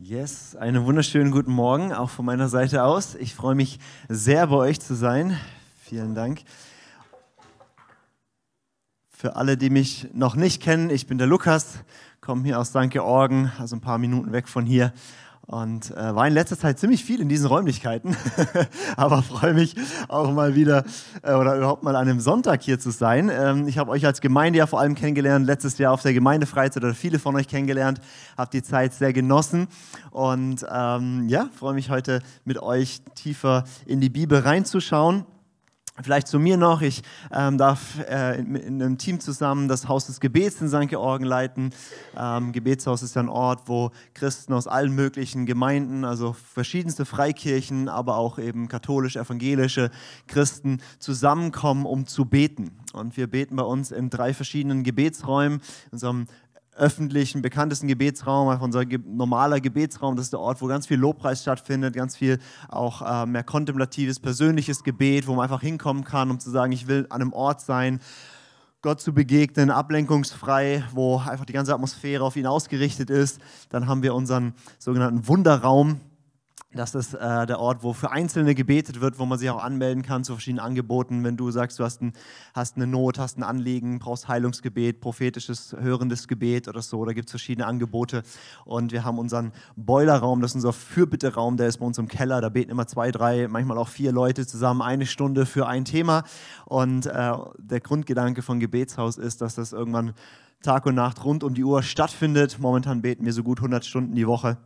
Yes, einen wunderschönen guten Morgen auch von meiner Seite aus. Ich freue mich sehr, bei euch zu sein. Vielen Dank. Für alle, die mich noch nicht kennen, ich bin der Lukas, komme hier aus St. Georgen, also ein paar Minuten weg von hier und äh, war in letzter Zeit ziemlich viel in diesen Räumlichkeiten, aber freue mich auch mal wieder äh, oder überhaupt mal an einem Sonntag hier zu sein. Ähm, ich habe euch als Gemeinde ja vor allem kennengelernt, letztes Jahr auf der Gemeindefreizeit oder viele von euch kennengelernt, habe die Zeit sehr genossen und ähm, ja, freue mich heute mit euch tiefer in die Bibel reinzuschauen. Vielleicht zu mir noch, ich ähm, darf äh, in, in, einem Team zusammen das Haus des Gebets in St. Georgen leiten. Ähm, Gebetshaus ist ja ein Ort, wo Christen aus allen möglichen Gemeinden, also verschiedenste Freikirchen, aber auch eben katholisch-evangelische Christen zusammenkommen, um zu beten. Und wir beten bei uns in drei verschiedenen Gebetsräumen, in unserem öffentlichen, bekanntesten Gebetsraum, einfach unser ge normaler Gebetsraum. Das ist der Ort, wo ganz viel Lobpreis stattfindet, ganz viel auch äh, mehr kontemplatives, persönliches Gebet, wo man einfach hinkommen kann, um zu sagen, ich will an einem Ort sein, Gott zu begegnen, ablenkungsfrei, wo einfach die ganze Atmosphäre auf ihn ausgerichtet ist. Dann haben wir unseren sogenannten Wunderraum, das ist äh, der Ort, wo für Einzelne gebetet wird, wo man sich auch anmelden kann zu verschiedenen Angeboten. Wenn du sagst, du hast, ein, hast eine Not, hast ein Anliegen, brauchst Heilungsgebet, prophetisches, hörendes Gebet oder so, da gibt es verschiedene Angebote. Und wir haben unseren Boilerraum, das ist unser Fürbitteraum, der ist bei uns im Keller. Da beten immer zwei, drei, manchmal auch vier Leute zusammen eine Stunde für ein Thema. Und äh, der Grundgedanke von Gebetshaus ist, dass das irgendwann Tag und Nacht rund um die Uhr stattfindet. Momentan beten wir so gut 100 Stunden die Woche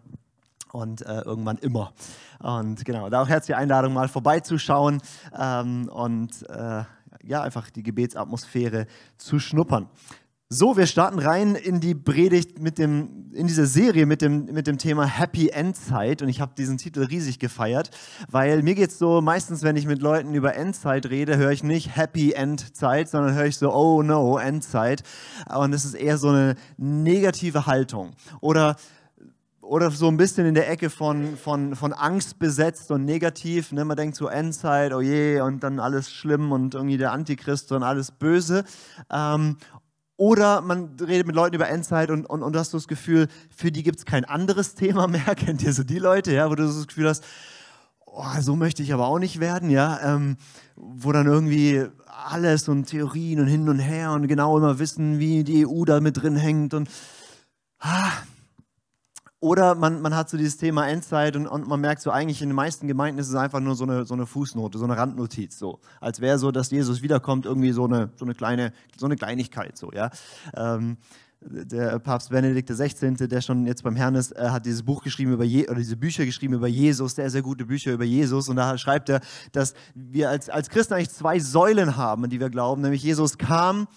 und äh, irgendwann immer. Und genau, da auch herzliche Einladung, mal vorbeizuschauen ähm, und äh, ja, einfach die Gebetsatmosphäre zu schnuppern. So, wir starten rein in die Predigt mit dem, in diese Serie mit dem, mit dem Thema Happy Endzeit. Und ich habe diesen Titel riesig gefeiert, weil mir geht es so, meistens, wenn ich mit Leuten über Endzeit rede, höre ich nicht Happy Endzeit, sondern höre ich so, oh no, Endzeit. Und es ist eher so eine negative Haltung. Oder oder so ein bisschen in der Ecke von, von, von Angst besetzt und negativ. Ne? Man denkt so Endzeit, oh je, und dann alles schlimm und irgendwie der Antichrist und alles böse. Ähm, oder man redet mit Leuten über Endzeit und, und, und hast du das Gefühl, für die gibt es kein anderes Thema mehr. Kennt ihr so die Leute, ja, wo du das Gefühl hast, oh, so möchte ich aber auch nicht werden, ja, ähm, wo dann irgendwie alles und Theorien und hin und her und genau immer wissen, wie die EU da mit drin hängt und ah, oder man, man hat so dieses Thema Endzeit und, und man merkt so, eigentlich in den meisten Gemeinden ist es einfach nur so eine, so eine Fußnote, so eine Randnotiz. So. Als wäre so, dass Jesus wiederkommt, irgendwie so eine, so eine, kleine, so eine Kleinigkeit. So, ja? Ähm, der Papst Benedikt XVI., der schon jetzt beim Herrn ist, äh, hat dieses Buch geschrieben über Je oder diese Bücher geschrieben über Jesus, sehr, sehr gute Bücher über Jesus. Und da schreibt er, dass wir als, als Christen eigentlich zwei Säulen haben, an die wir glauben, nämlich Jesus kam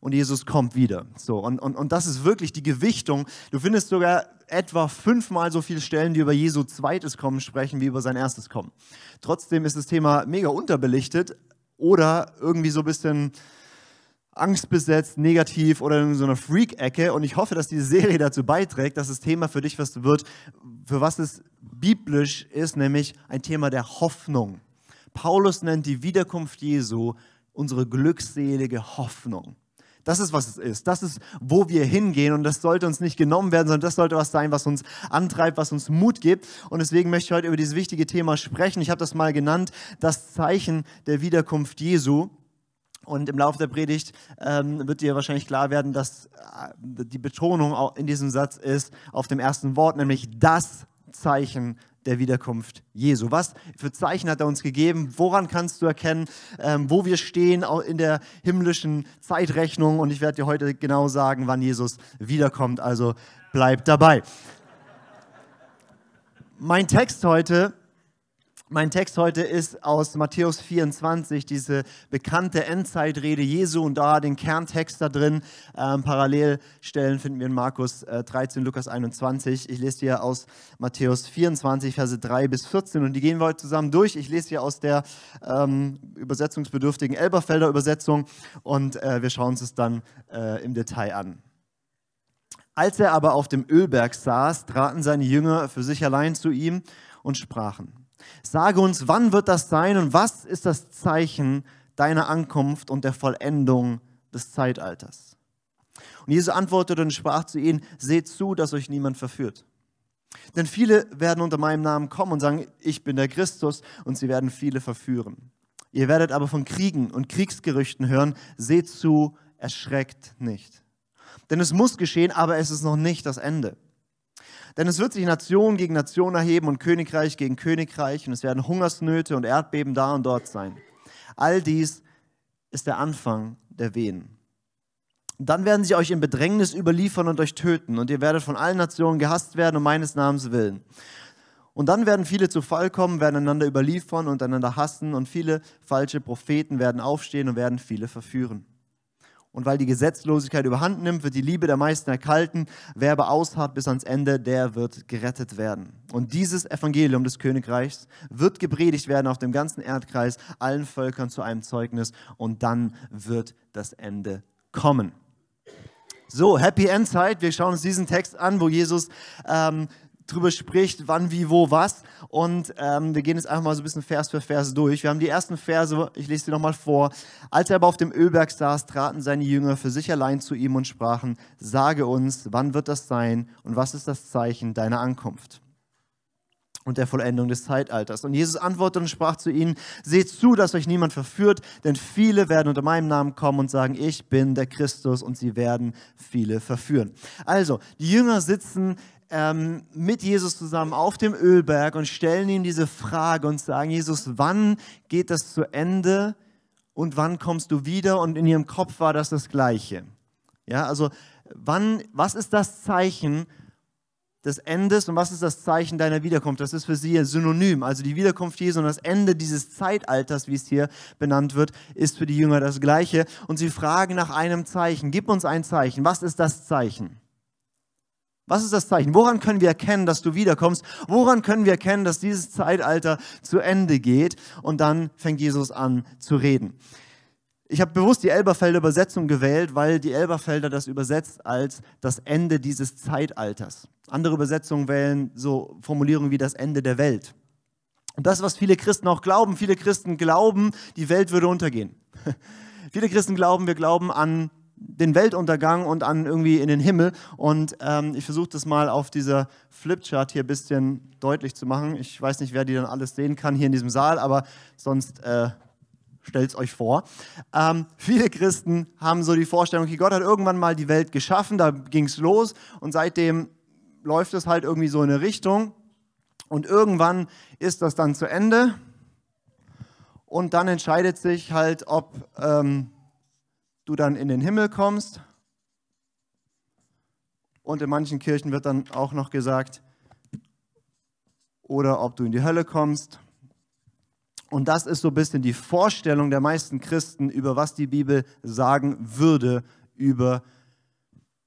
und Jesus kommt wieder. So, und, und, und das ist wirklich die Gewichtung. Du findest sogar etwa fünfmal so viele Stellen, die über Jesu zweites Kommen sprechen, wie über sein erstes Kommen. Trotzdem ist das Thema mega unterbelichtet oder irgendwie so ein bisschen angstbesetzt, negativ oder in so einer Freak-Ecke. Und ich hoffe, dass diese Serie dazu beiträgt, dass das Thema für dich was wird, für was es biblisch ist, nämlich ein Thema der Hoffnung. Paulus nennt die Wiederkunft Jesu unsere glückselige Hoffnung. Das ist, was es ist. Das ist, wo wir hingehen und das sollte uns nicht genommen werden, sondern das sollte was sein, was uns antreibt, was uns Mut gibt. Und deswegen möchte ich heute über dieses wichtige Thema sprechen. Ich habe das mal genannt, das Zeichen der Wiederkunft Jesu. Und im Laufe der Predigt ähm, wird dir wahrscheinlich klar werden, dass äh, die Betonung in diesem Satz ist auf dem ersten Wort, nämlich das Zeichen der Wiederkunft Jesu. Was für Zeichen hat er uns gegeben? Woran kannst du erkennen, ähm, wo wir stehen in der himmlischen Zeitrechnung? Und ich werde dir heute genau sagen, wann Jesus wiederkommt. Also bleib dabei. Mein Text heute mein Text heute ist aus Matthäus 24, diese bekannte Endzeitrede Jesu und da den Kerntext da drin. Ähm, Parallelstellen finden wir in Markus äh, 13, Lukas 21. Ich lese dir aus Matthäus 24, Verse 3 bis 14 und die gehen wir heute zusammen durch. Ich lese hier aus der ähm, übersetzungsbedürftigen Elberfelder Übersetzung und äh, wir schauen uns es dann äh, im Detail an. Als er aber auf dem Ölberg saß, traten seine Jünger für sich allein zu ihm und sprachen Sage uns, wann wird das sein und was ist das Zeichen deiner Ankunft und der Vollendung des Zeitalters? Und Jesus antwortete und sprach zu ihnen, seht zu, dass euch niemand verführt. Denn viele werden unter meinem Namen kommen und sagen, ich bin der Christus, und sie werden viele verführen. Ihr werdet aber von Kriegen und Kriegsgerüchten hören, seht zu, erschreckt nicht. Denn es muss geschehen, aber es ist noch nicht das Ende. Denn es wird sich Nation gegen Nation erheben und Königreich gegen Königreich und es werden Hungersnöte und Erdbeben da und dort sein. All dies ist der Anfang der Wehen. Dann werden sie euch in Bedrängnis überliefern und euch töten und ihr werdet von allen Nationen gehasst werden um meines Namens willen. Und dann werden viele zu Fall kommen, werden einander überliefern und einander hassen und viele falsche Propheten werden aufstehen und werden viele verführen. Und weil die Gesetzlosigkeit überhand nimmt, wird die Liebe der meisten erkalten. Wer aber ausharrt bis ans Ende, der wird gerettet werden. Und dieses Evangelium des Königreichs wird gepredigt werden auf dem ganzen Erdkreis, allen Völkern zu einem Zeugnis. Und dann wird das Ende kommen. So, Happy End Zeit. Wir schauen uns diesen Text an, wo Jesus ähm, drüber spricht, wann, wie, wo, was. Und ähm, wir gehen jetzt einfach mal so ein bisschen Vers für Vers durch. Wir haben die ersten Verse, ich lese sie nochmal vor. Als er aber auf dem Ölberg saß, traten seine Jünger für sich allein zu ihm und sprachen, sage uns, wann wird das sein und was ist das Zeichen deiner Ankunft? und der Vollendung des Zeitalters. Und Jesus antwortete und sprach zu ihnen, seht zu, dass euch niemand verführt, denn viele werden unter meinem Namen kommen und sagen, ich bin der Christus und sie werden viele verführen. Also, die Jünger sitzen ähm, mit Jesus zusammen auf dem Ölberg und stellen ihm diese Frage und sagen, Jesus, wann geht das zu Ende und wann kommst du wieder? Und in ihrem Kopf war das das Gleiche. Ja, also, wann, was ist das Zeichen, des Endes und was ist das Zeichen deiner Wiederkunft? Das ist für sie ein Synonym. Also die Wiederkunft Jesu und das Ende dieses Zeitalters, wie es hier benannt wird, ist für die Jünger das gleiche. Und sie fragen nach einem Zeichen. Gib uns ein Zeichen. Was ist das Zeichen? Was ist das Zeichen? Woran können wir erkennen, dass du wiederkommst? Woran können wir erkennen, dass dieses Zeitalter zu Ende geht? Und dann fängt Jesus an zu reden. Ich habe bewusst die Elberfelder Übersetzung gewählt, weil die Elberfelder das übersetzt als das Ende dieses Zeitalters. Andere Übersetzungen wählen so Formulierungen wie das Ende der Welt. Und das, was viele Christen auch glauben, viele Christen glauben, die Welt würde untergehen. viele Christen glauben, wir glauben an den Weltuntergang und an irgendwie in den Himmel. Und ähm, ich versuche das mal auf dieser Flipchart hier ein bisschen deutlich zu machen. Ich weiß nicht, wer die dann alles sehen kann hier in diesem Saal, aber sonst äh, stellt es euch vor. Ähm, viele Christen haben so die Vorstellung, okay, Gott hat irgendwann mal die Welt geschaffen, da ging es los und seitdem läuft es halt irgendwie so in eine Richtung und irgendwann ist das dann zu Ende und dann entscheidet sich halt, ob ähm, du dann in den Himmel kommst und in manchen Kirchen wird dann auch noch gesagt, oder ob du in die Hölle kommst und das ist so ein bisschen die Vorstellung der meisten Christen, über was die Bibel sagen würde über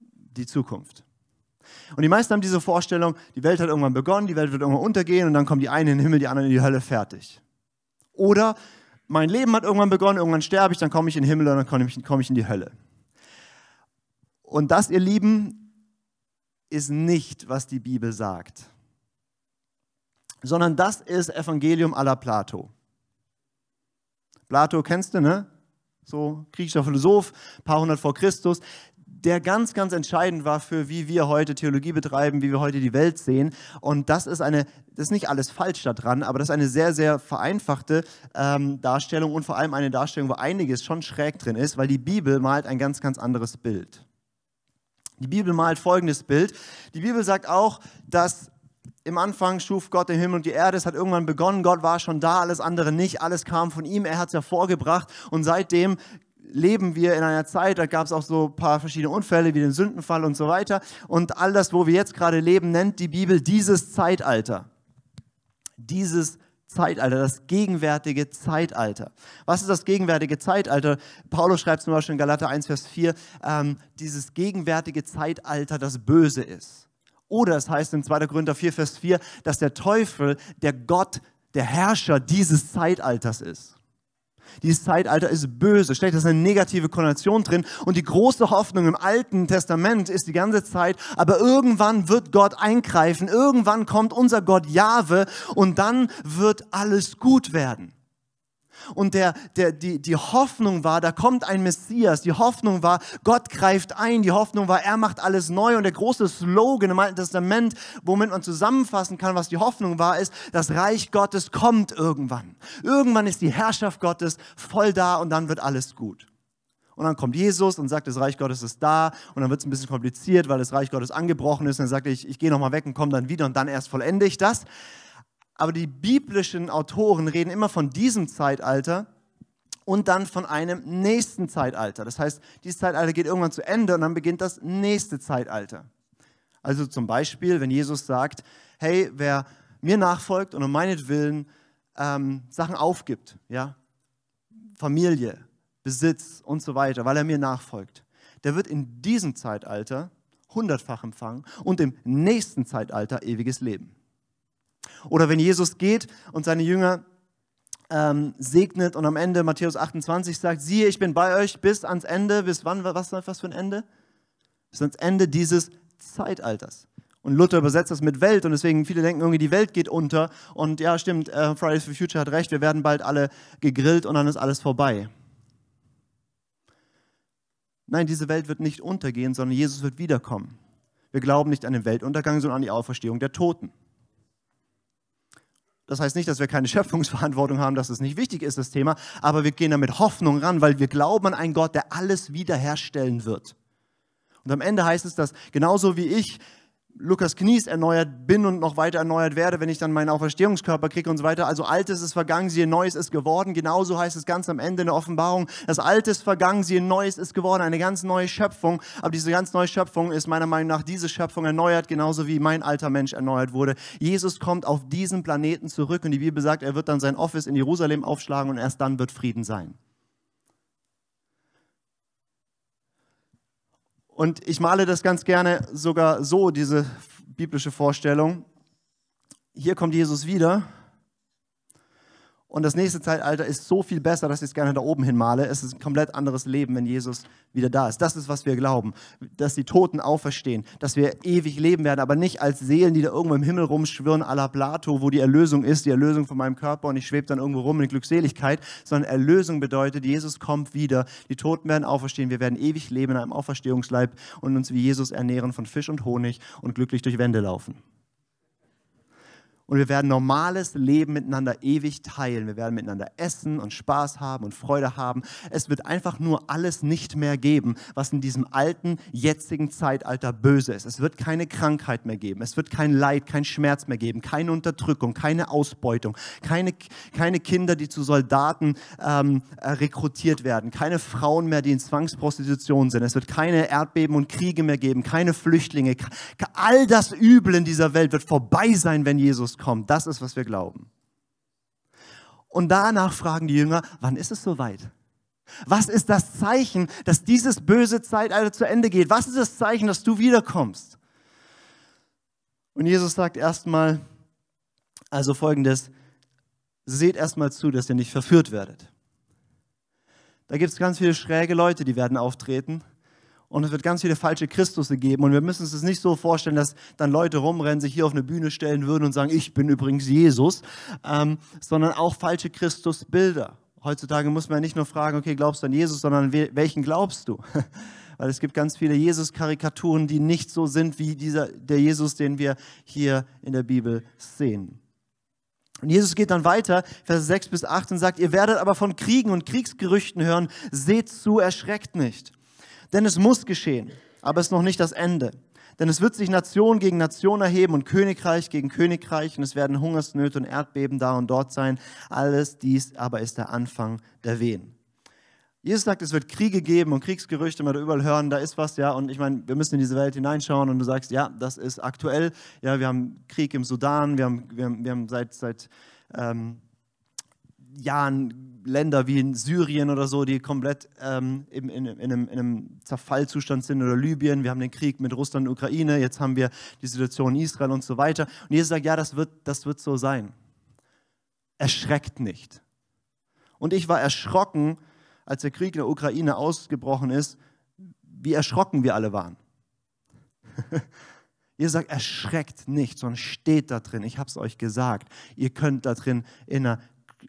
die Zukunft. Und die meisten haben diese Vorstellung, die Welt hat irgendwann begonnen, die Welt wird irgendwann untergehen und dann kommen die einen in den Himmel, die anderen in die Hölle, fertig. Oder mein Leben hat irgendwann begonnen, irgendwann sterbe ich, dann komme ich in den Himmel und dann komme ich, komme ich in die Hölle. Und das, ihr Lieben, ist nicht, was die Bibel sagt, sondern das ist Evangelium à la Plato. Plato kennst du, ne? So griechischer Philosoph, paar hundert vor Christus, der ganz, ganz entscheidend war für, wie wir heute Theologie betreiben, wie wir heute die Welt sehen. Und das ist eine, das ist nicht alles falsch daran, aber das ist eine sehr, sehr vereinfachte ähm, Darstellung und vor allem eine Darstellung, wo einiges schon schräg drin ist, weil die Bibel malt ein ganz, ganz anderes Bild. Die Bibel malt folgendes Bild. Die Bibel sagt auch, dass im Anfang schuf Gott den Himmel und die Erde. Es hat irgendwann begonnen. Gott war schon da, alles andere nicht. Alles kam von ihm. Er hat es hervorgebracht. Und seitdem leben wir in einer Zeit, da gab es auch so ein paar verschiedene Unfälle wie den Sündenfall und so weiter. Und all das, wo wir jetzt gerade leben, nennt die Bibel dieses Zeitalter. Dieses Zeitalter, das gegenwärtige Zeitalter. Was ist das gegenwärtige Zeitalter? Paulus schreibt zum Beispiel in Galater 1, Vers 4, ähm, dieses gegenwärtige Zeitalter, das böse ist. Oder es heißt in 2. Korinther 4, Vers 4, dass der Teufel der Gott, der Herrscher dieses Zeitalters ist. Dieses Zeitalter ist böse, steckt das eine negative Konnotation drin. Und die große Hoffnung im Alten Testament ist die ganze Zeit, aber irgendwann wird Gott eingreifen, irgendwann kommt unser Gott Jahwe und dann wird alles gut werden und der, der, die, die Hoffnung war, da kommt ein Messias. Die Hoffnung war, Gott greift ein. Die Hoffnung war, er macht alles neu. Und der große Slogan im Alten Testament, womit man zusammenfassen kann, was die Hoffnung war, ist, das Reich Gottes kommt irgendwann. Irgendwann ist die Herrschaft Gottes voll da und dann wird alles gut. Und dann kommt Jesus und sagt, das Reich Gottes ist da. Und dann wird es ein bisschen kompliziert, weil das Reich Gottes angebrochen ist. Und dann sagt er, ich, ich gehe nochmal weg und komme dann wieder und dann erst vollende ich das aber die biblischen Autoren reden immer von diesem Zeitalter und dann von einem nächsten Zeitalter. Das heißt, dieses Zeitalter geht irgendwann zu Ende und dann beginnt das nächste Zeitalter. Also zum Beispiel, wenn Jesus sagt, hey, wer mir nachfolgt und um meinetwillen ähm, Sachen aufgibt, ja, Familie, Besitz und so weiter, weil er mir nachfolgt, der wird in diesem Zeitalter hundertfach empfangen und im nächsten Zeitalter ewiges Leben. Oder wenn Jesus geht und seine Jünger ähm, segnet und am Ende Matthäus 28 sagt, siehe, ich bin bei euch bis ans Ende, bis wann, was, was für ein Ende? Bis ans Ende dieses Zeitalters. Und Luther übersetzt das mit Welt und deswegen viele denken irgendwie, die Welt geht unter und ja, stimmt, äh, Fridays for Future hat recht, wir werden bald alle gegrillt und dann ist alles vorbei. Nein, diese Welt wird nicht untergehen, sondern Jesus wird wiederkommen. Wir glauben nicht an den Weltuntergang, sondern an die Auferstehung der Toten. Das heißt nicht, dass wir keine Schöpfungsverantwortung haben, dass es nicht wichtig ist, das Thema, aber wir gehen damit Hoffnung ran, weil wir glauben an einen Gott, der alles wiederherstellen wird. Und am Ende heißt es, dass genauso wie ich Lukas Knies erneuert bin und noch weiter erneuert werde, wenn ich dann meinen Auferstehungskörper kriege und so weiter. Also Altes ist vergangen, siehe Neues ist geworden. Genauso heißt es ganz am Ende in der Offenbarung. Das Alte ist vergangen, siehe Neues ist geworden. Eine ganz neue Schöpfung. Aber diese ganz neue Schöpfung ist meiner Meinung nach diese Schöpfung erneuert, genauso wie mein alter Mensch erneuert wurde. Jesus kommt auf diesen Planeten zurück und die Bibel sagt, er wird dann sein Office in Jerusalem aufschlagen und erst dann wird Frieden sein. Und ich male das ganz gerne sogar so, diese biblische Vorstellung. Hier kommt Jesus wieder und das nächste Zeitalter ist so viel besser, dass ich es gerne da oben hinmale. Es ist ein komplett anderes Leben, wenn Jesus wieder da ist. Das ist, was wir glauben. Dass die Toten auferstehen, dass wir ewig leben werden, aber nicht als Seelen, die da irgendwo im Himmel rumschwirren, à la Plato, wo die Erlösung ist, die Erlösung von meinem Körper und ich schwebe dann irgendwo rum in Glückseligkeit, sondern Erlösung bedeutet, Jesus kommt wieder, die Toten werden auferstehen, wir werden ewig leben in einem Auferstehungsleib und uns wie Jesus ernähren von Fisch und Honig und glücklich durch Wände laufen und wir werden normales Leben miteinander ewig teilen. Wir werden miteinander essen und Spaß haben und Freude haben. Es wird einfach nur alles nicht mehr geben, was in diesem alten, jetzigen Zeitalter böse ist. Es wird keine Krankheit mehr geben. Es wird kein Leid, kein Schmerz mehr geben, keine Unterdrückung, keine Ausbeutung, keine, keine Kinder, die zu Soldaten ähm, äh, rekrutiert werden, keine Frauen mehr, die in Zwangsprostitution sind. Es wird keine Erdbeben und Kriege mehr geben, keine Flüchtlinge. All das Übel in dieser Welt wird vorbei sein, wenn Jesus kommt. Das ist, was wir glauben. Und danach fragen die Jünger, wann ist es soweit? Was ist das Zeichen, dass dieses böse Zeitalter zu Ende geht? Was ist das Zeichen, dass du wiederkommst? Und Jesus sagt erstmal, also folgendes, seht erstmal zu, dass ihr nicht verführt werdet. Da gibt es ganz viele schräge Leute, die werden auftreten und es wird ganz viele falsche Christusse geben. Und wir müssen uns das nicht so vorstellen, dass dann Leute rumrennen, sich hier auf eine Bühne stellen würden und sagen, ich bin übrigens Jesus, ähm, sondern auch falsche Christusbilder. Heutzutage muss man ja nicht nur fragen, okay, glaubst du an Jesus, sondern welchen glaubst du? Weil es gibt ganz viele Jesus-Karikaturen, die nicht so sind wie dieser, der Jesus, den wir hier in der Bibel sehen. Und Jesus geht dann weiter, Vers 6 bis 8, und sagt, ihr werdet aber von Kriegen und Kriegsgerüchten hören, seht zu, erschreckt nicht. Denn es muss geschehen, aber es ist noch nicht das Ende. Denn es wird sich Nation gegen Nation erheben und Königreich gegen Königreich und es werden Hungersnöte und Erdbeben da und dort sein. Alles dies aber ist der Anfang der Wehen. Jesus sagt, es wird Kriege geben und Kriegsgerüchte, man da überall hören, da ist was, ja. Und ich meine, wir müssen in diese Welt hineinschauen und du sagst, ja, das ist aktuell. Ja, wir haben Krieg im Sudan, wir haben, wir haben, wir haben seit, seit ähm, Jahren Länder wie in Syrien oder so, die komplett ähm, in, in, in, einem, in, einem, Zerfallzustand sind oder Libyen. Wir haben den Krieg mit Russland und Ukraine, jetzt haben wir die Situation in Israel und so weiter. Und Jesus sagt, ja, das wird, das wird so sein. Erschreckt nicht. Und ich war erschrocken, als der Krieg in der Ukraine ausgebrochen ist, wie erschrocken wir alle waren. Ihr sagt, erschreckt nicht, sondern steht da drin. Ich habe es euch gesagt. Ihr könnt da drin in einer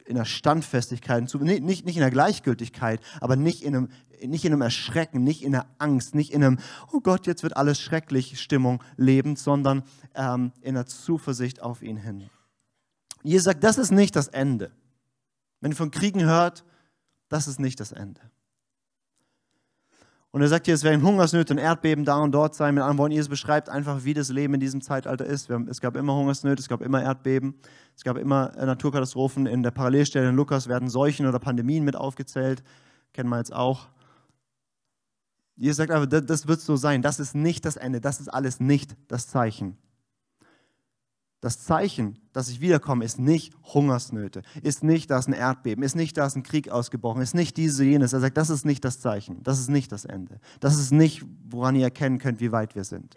in der Standfestigkeit, nicht, nicht in der Gleichgültigkeit, aber nicht in, einem, nicht in einem Erschrecken, nicht in der Angst, nicht in einem, oh Gott, jetzt wird alles schrecklich Stimmung lebend, sondern ähm, in der Zuversicht auf ihn hin. Jesus sagt, das ist nicht das Ende. Wenn ihr von Kriegen hört, das ist nicht das Ende. Und er sagt hier, es werden Hungersnöte und Erdbeben da und dort sein. Mit anderen Worten, Jesus beschreibt einfach, wie das Leben in diesem Zeitalter ist. Haben, es gab immer Hungersnöte, es gab immer Erdbeben, es gab immer äh, Naturkatastrophen. In der Parallelstelle in Lukas werden Seuchen oder Pandemien mit aufgezählt. Kennen wir jetzt auch. Jesus sagt aber, das, das wird so sein. Das ist nicht das Ende. Das ist alles nicht das Zeichen. Das Zeichen, dass ich wiederkomme, ist nicht Hungersnöte, ist nicht, dass ein Erdbeben, ist nicht, dass ein Krieg ausgebrochen ist, nicht dieses oder jenes. Er sagt, das ist nicht das Zeichen, das ist nicht das Ende. Das ist nicht, woran ihr erkennen könnt, wie weit wir sind.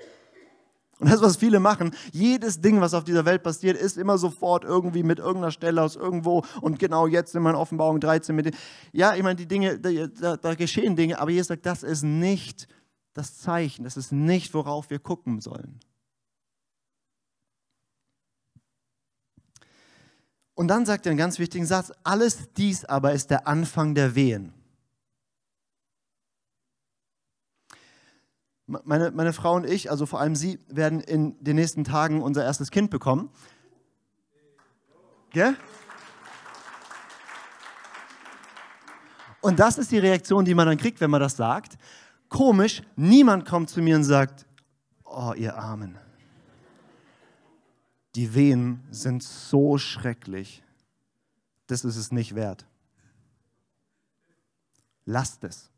Und das, was viele machen, jedes Ding, was auf dieser Welt passiert, ist immer sofort irgendwie mit irgendeiner Stelle aus irgendwo und genau jetzt in meiner Offenbarung 13 mit. Ja, ich meine, die Dinge, da, da geschehen Dinge, aber Jesus sagt, das ist nicht das Zeichen, das ist nicht, worauf wir gucken sollen. Und dann sagt er einen ganz wichtigen Satz, alles dies aber ist der Anfang der Wehen. Meine, meine Frau und ich, also vor allem sie, werden in den nächsten Tagen unser erstes Kind bekommen. Gell? Und das ist die Reaktion, die man dann kriegt, wenn man das sagt. Komisch, niemand kommt zu mir und sagt, oh, ihr Armen die Wehen sind so schrecklich, das ist es nicht wert. Lasst es.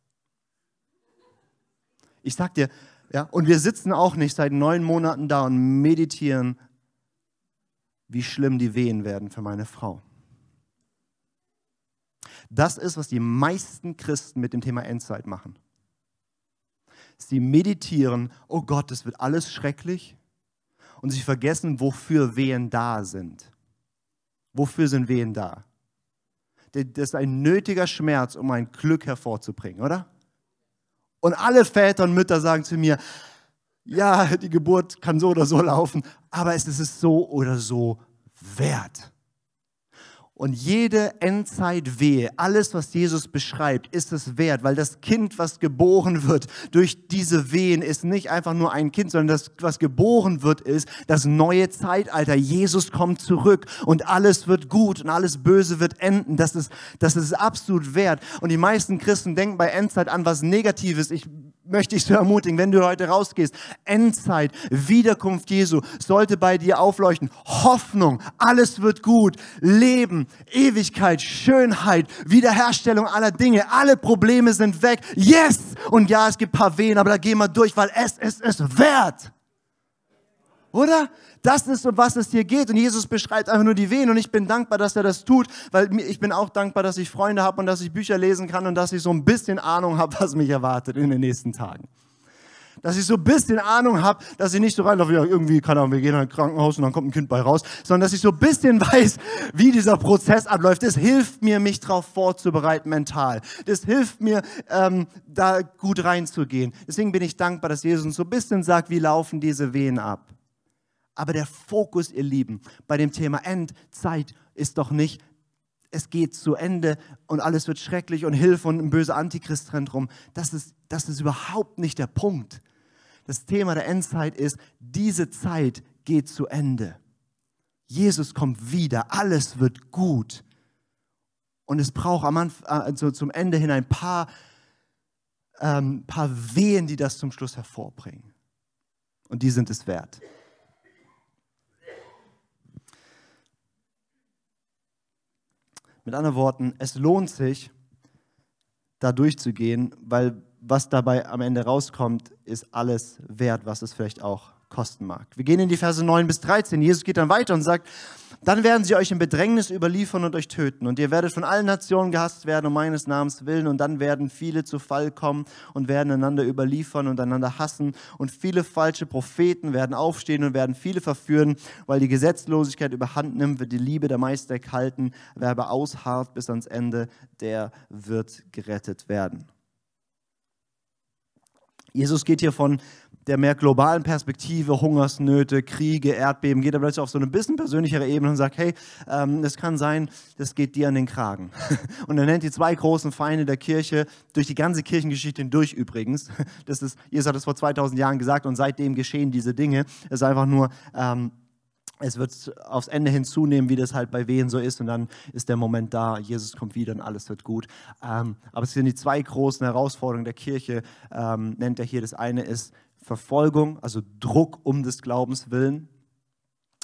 Ich sag dir, ja, und wir sitzen auch nicht seit neun Monaten da und meditieren, wie schlimm die Wehen werden für meine Frau. Das ist, was die meisten Christen mit dem Thema Endzeit machen. Sie meditieren, oh Gott, es wird alles schrecklich und sie vergessen, wofür Wehen da sind. Wofür sind Wehen da? Das ist ein nötiger Schmerz, um ein Glück hervorzubringen, oder? Und alle Väter und Mütter sagen zu mir, ja, die Geburt kann so oder so laufen, aber es ist so oder so wert. Und jede Endzeitwehe, alles, was Jesus beschreibt, ist es wert, weil das Kind, was geboren wird durch diese Wehen, ist nicht einfach nur ein Kind, sondern das, was geboren wird, ist das neue Zeitalter. Jesus kommt zurück und alles wird gut und alles Böse wird enden. Das ist, das ist absolut wert. Und die meisten Christen denken bei Endzeit an was Negatives. Ich möchte ich so ermutigen, wenn du heute rausgehst, Endzeit, Wiederkunft Jesu sollte bei dir aufleuchten. Hoffnung, alles wird gut, Leben, Ewigkeit, Schönheit, Wiederherstellung aller Dinge, alle Probleme sind weg. Yes! Und ja, es gibt ein paar Wehen, aber da gehen wir durch, weil es ist es wert. Oder? Das ist, um was es hier geht. Und Jesus beschreibt einfach nur die Wehen. Und ich bin dankbar, dass er das tut, weil ich bin auch dankbar, dass ich Freunde habe und dass ich Bücher lesen kann und dass ich so ein bisschen Ahnung habe, was mich erwartet in den nächsten Tagen. Dass ich so ein bisschen Ahnung habe, dass ich nicht so reinlaufe, ja, irgendwie, keine Ahnung, wir gehen in ein Krankenhaus und dann kommt ein Kind bei raus, sondern dass ich so ein bisschen weiß, wie dieser Prozess abläuft. Das hilft mir, mich darauf vorzubereiten mental. Das hilft mir, ähm, da gut reinzugehen. Deswegen bin ich dankbar, dass Jesus uns so ein bisschen sagt, wie laufen diese Wehen ab. Aber der Fokus, ihr Lieben, bei dem Thema Endzeit ist doch nicht, es geht zu Ende und alles wird schrecklich und Hilfe und ein böser Antichrist rennt rum. Das ist, das ist überhaupt nicht der Punkt. Das Thema der Endzeit ist, diese Zeit geht zu Ende. Jesus kommt wieder, alles wird gut. Und es braucht am Anfang, also äh, zum Ende hin ein paar, ähm, paar Wehen, die das zum Schluss hervorbringen. Und die sind es wert. Mit anderen Worten, es lohnt sich, da durchzugehen, weil was dabei am Ende rauskommt, ist alles wert, was es vielleicht auch kosten mag. Wir gehen in die Verse 9 bis 13. Jesus geht dann weiter und sagt, dann werden sie euch in Bedrängnis überliefern und euch töten. Und ihr werdet von allen Nationen gehasst werden um meines Namens willen. Und dann werden viele zu Fall kommen und werden einander überliefern und einander hassen. Und viele falsche Propheten werden aufstehen und werden viele verführen, weil die Gesetzlosigkeit überhand nimmt, wird die Liebe der Meister erkalten. Wer aber ausharrt bis ans Ende, der wird gerettet werden. Jesus geht hier von der mehr globalen Perspektive, Hungersnöte, Kriege, Erdbeben, geht er plötzlich auf so eine bisschen persönlichere Ebene und sagt, hey, ähm, es kann sein, das geht dir an den Kragen. Und er nennt die zwei großen Feinde der Kirche, durch die ganze Kirchengeschichte hindurch übrigens. Das ist, Jesus hat es vor 2000 Jahren gesagt und seitdem geschehen diese Dinge. Es ist einfach nur... Ähm, es wird aufs Ende hinzunehmen, wie das halt bei Wehen so ist. Und dann ist der Moment da, Jesus kommt wieder und alles wird gut. Ähm, aber es sind die zwei großen Herausforderungen der Kirche, ähm, nennt er hier. Das eine ist Verfolgung, also Druck um des Glaubens willen.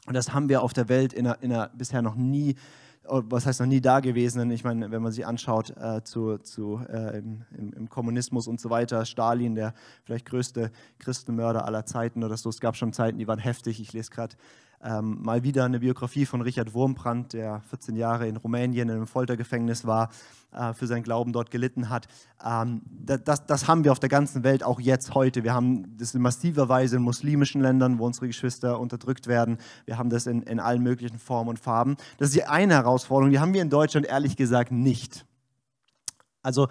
Und das haben wir auf der Welt in einer, in einer bisher noch nie, was heißt noch nie dagewesenen, ich meine, wenn man sich anschaut äh, zu, zu, äh, im, im, Kommunismus und so weiter, Stalin, der vielleicht größte Christenmörder aller Zeiten oder so, es gab schon Zeiten, die waren heftig. Ich lese gerade ähm, mal wieder eine Biografie von Richard Wurmbrand, der 14 Jahre in Rumänien in einem Foltergefängnis war, äh, für seinen Glauben dort gelitten hat. Ähm, das, das haben wir auf der ganzen Welt auch jetzt heute. Wir haben das in massiver Weise in muslimischen Ländern, wo unsere Geschwister unterdrückt werden. Wir haben das in, in allen möglichen Formen und Farben. Das ist die eine Herausforderung, die haben wir in Deutschland ehrlich gesagt nicht. Also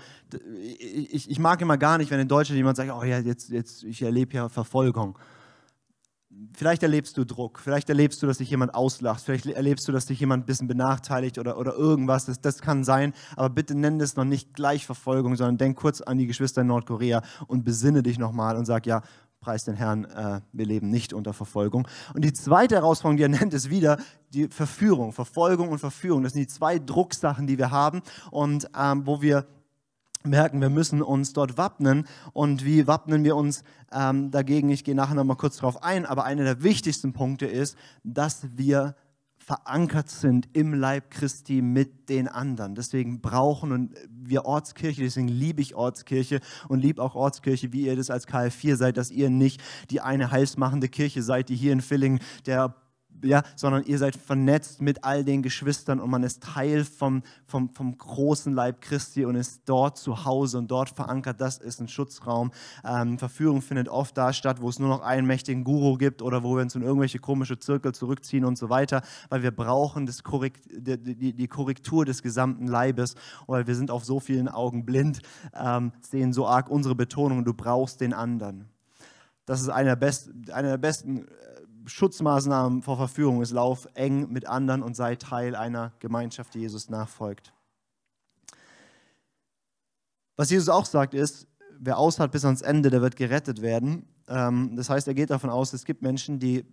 ich, ich mag immer gar nicht, wenn in Deutschland jemand sagt, oh ja, jetzt, jetzt, ich erlebe ja Verfolgung. Vielleicht erlebst du Druck, vielleicht erlebst du, dass dich jemand auslacht, vielleicht erlebst du, dass dich jemand ein bisschen benachteiligt oder, oder irgendwas. Das, das kann sein, aber bitte nenn das noch nicht gleich Verfolgung, sondern denk kurz an die Geschwister in Nordkorea und besinne dich nochmal und sag, ja, preis den Herrn, äh, wir leben nicht unter Verfolgung. Und die zweite Herausforderung, die er nennt, ist wieder die Verführung, Verfolgung und Verführung. Das sind die zwei Drucksachen, die wir haben und ähm, wo wir merken, wir müssen uns dort wappnen. Und wie wappnen wir uns ähm, dagegen? Ich gehe nachher nochmal kurz drauf ein, aber einer der wichtigsten Punkte ist, dass wir verankert sind im Leib Christi mit den anderen. Deswegen brauchen wir Ortskirche, deswegen liebe ich Ortskirche und liebe auch Ortskirche, wie ihr das als KF4 seid, dass ihr nicht die eine heilsmachende Kirche seid, die hier in Villingen der ja, sondern ihr seid vernetzt mit all den Geschwistern und man ist Teil vom, vom, vom großen Leib Christi und ist dort zu Hause und dort verankert. Das ist ein Schutzraum. Ähm, Verführung findet oft da statt, wo es nur noch einen mächtigen Guru gibt oder wo wir uns in irgendwelche komische Zirkel zurückziehen und so weiter, weil wir brauchen das Korrekt, die, die, die Korrektur des gesamten Leibes, weil wir sind auf so vielen Augen blind, ähm, sehen so arg unsere Betonung, du brauchst den anderen. Das ist einer der, best, einer der besten Schutzmaßnahmen vor Verführung ist. Lauf eng mit anderen und sei Teil einer Gemeinschaft, die Jesus nachfolgt. Was Jesus auch sagt ist, wer aushat bis ans Ende, der wird gerettet werden. Ähm, das heißt, er geht davon aus, es gibt Menschen, die,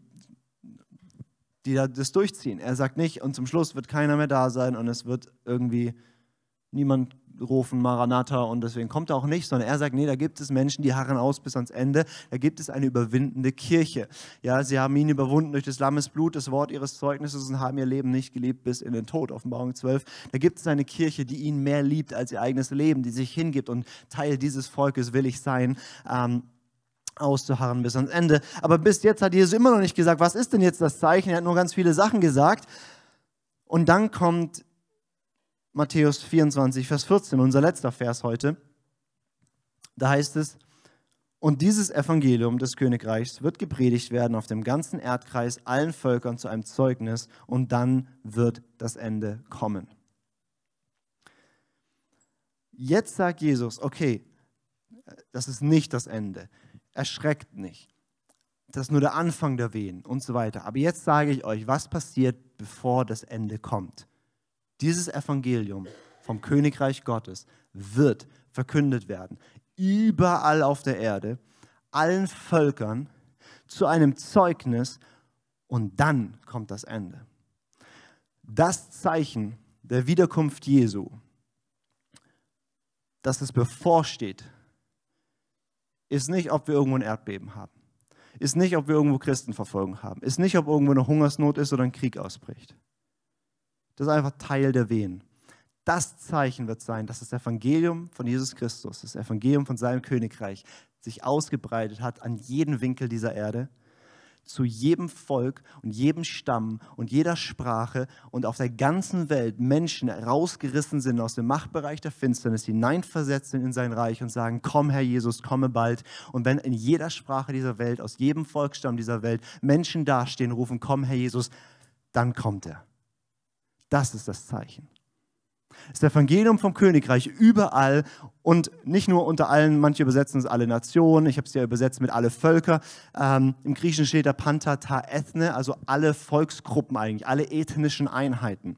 die das durchziehen. Er sagt nicht, und zum Schluss wird keiner mehr da sein und es wird irgendwie niemand rufen, Maranatha, und deswegen kommt er auch nicht, sondern er sagt, nee, da gibt es Menschen, die harren aus bis ans Ende, da gibt es eine überwindende Kirche. Ja, sie haben ihn überwunden durch des Lammes Blut, das Wort ihres Zeugnisses und haben ihr Leben nicht geliebt bis in den Tod, Offenbarung 12. Da gibt es eine Kirche, die ihn mehr liebt als ihr eigenes Leben, die sich hingibt und Teil dieses Volkes will ich sein. Ähm, auszuharren bis ans Ende. Aber bis jetzt hat Jesus immer noch nicht gesagt, was ist denn jetzt das Zeichen? Er hat nur ganz viele Sachen gesagt. Und dann kommt Matthäus 24, Vers 14, unser letzter Vers heute. Da heißt es, und dieses Evangelium des Königreichs wird gepredigt werden auf dem ganzen Erdkreis allen Völkern zu einem Zeugnis und dann wird das Ende kommen. Jetzt sagt Jesus, okay, das ist nicht das Ende. Erschreckt nicht. Das ist nur der Anfang der Wehen und so weiter. Aber jetzt sage ich euch, was passiert, bevor das Ende kommt. Dieses Evangelium vom Königreich Gottes wird verkündet werden, überall auf der Erde, allen Völkern zu einem Zeugnis und dann kommt das Ende. Das Zeichen der Wiederkunft Jesu, dass es bevorsteht, ist nicht, ob wir irgendwo ein Erdbeben haben, ist nicht, ob wir irgendwo Christenverfolgung haben, ist nicht, ob irgendwo eine Hungersnot ist oder ein Krieg ausbricht. Das ist einfach Teil der Wehen. Das Zeichen wird sein, dass das Evangelium von Jesus Christus, das Evangelium von seinem Königreich, sich ausgebreitet hat an jeden Winkel dieser Erde, zu jedem Volk und jedem Stamm und jeder Sprache und auf der ganzen Welt Menschen rausgerissen sind aus dem Machtbereich der Finsternis, hineinversetzt sind in sein Reich und sagen, komm Herr Jesus, komme bald. Und wenn in jeder Sprache dieser Welt, aus jedem Volksstamm dieser Welt Menschen dastehen, rufen, komm Herr Jesus, dann kommt er. Das ist das Zeichen. Das Evangelium vom Königreich überall und nicht nur unter allen, manche übersetzen es alle Nationen, ich habe es ja übersetzt mit alle Völker. Ähm, Im Griechischen steht da Panta ta ethne, also alle Volksgruppen eigentlich, alle ethnischen Einheiten.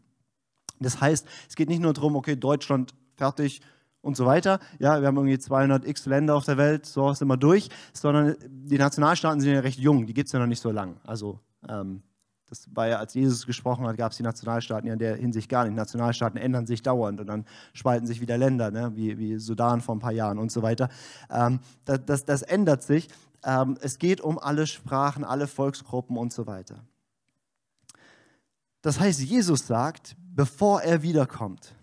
Das heißt, es geht nicht nur darum, okay, Deutschland fertig und so weiter. Ja, wir haben irgendwie 200 x Länder auf der Welt, so ist immer durch, sondern die Nationalstaaten sind ja recht jung, die gibt es ja noch nicht so lang. Also ähm, das war ja, als Jesus gesprochen hat, gab es die Nationalstaaten ja in der Hinsicht gar nicht. Nationalstaaten ändern sich dauernd und dann spalten sich wieder Länder, ne? wie, wie Sudan vor ein paar Jahren und so weiter. Ähm, das, das, das, ändert sich. Ähm, es geht um alle Sprachen, alle Volksgruppen und so weiter. Das heißt, Jesus sagt, bevor er wiederkommt,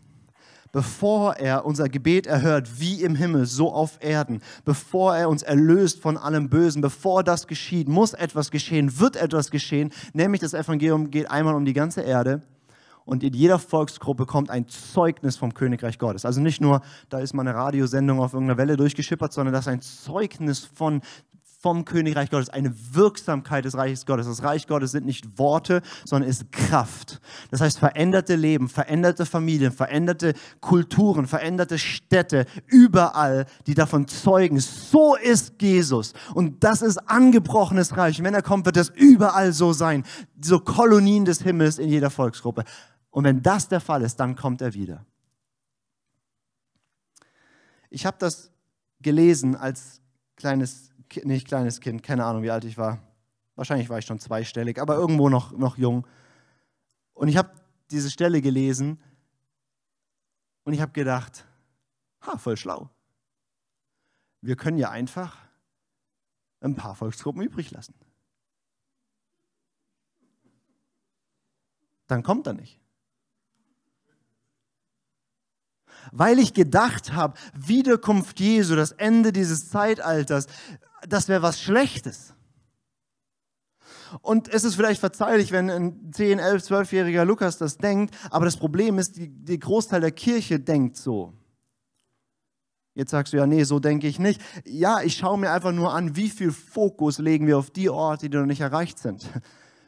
bevor er unser Gebet erhört, wie im Himmel, so auf Erden, bevor er uns erlöst von allem Bösen, bevor das geschieht, muss etwas geschehen, wird etwas geschehen, nämlich das Evangelium geht einmal um die ganze Erde und in jeder Volksgruppe kommt ein Zeugnis vom Königreich Gottes. Also nicht nur, da ist mal eine Radiosendung auf irgendeiner Welle durchgeschippert, sondern das ist ein Zeugnis von vom Königreich Gottes, eine Wirksamkeit des Reiches Gottes. Das Reich Gottes sind nicht Worte, sondern ist Kraft. Das heißt, veränderte Leben, veränderte Familien, veränderte Kulturen, veränderte Städte, überall, die davon zeugen. So ist Jesus. Und das ist angebrochenes Reich. Wenn er kommt, wird das überall so sein. So Kolonien des Himmels in jeder Volksgruppe. Und wenn das der Fall ist, dann kommt er wieder. Ich habe das gelesen als kleines nicht kleines Kind, keine Ahnung, wie alt ich war. Wahrscheinlich war ich schon zweistellig, aber irgendwo noch, noch jung. Und ich habe diese Stelle gelesen und ich habe gedacht, ha, voll schlau. Wir können ja einfach ein paar Volksgruppen übrig lassen. Dann kommt er nicht. Weil ich gedacht habe, Wiederkunft Jesu, das Ende dieses Zeitalters, das wäre was Schlechtes. Und es ist vielleicht verzeihlich, wenn ein 10, 11, 12-jähriger Lukas das denkt, aber das Problem ist, die, der Großteil der Kirche denkt so. Jetzt sagst du ja, nee, so denke ich nicht. Ja, ich schaue mir einfach nur an, wie viel Fokus legen wir auf die Orte, die noch nicht erreicht sind.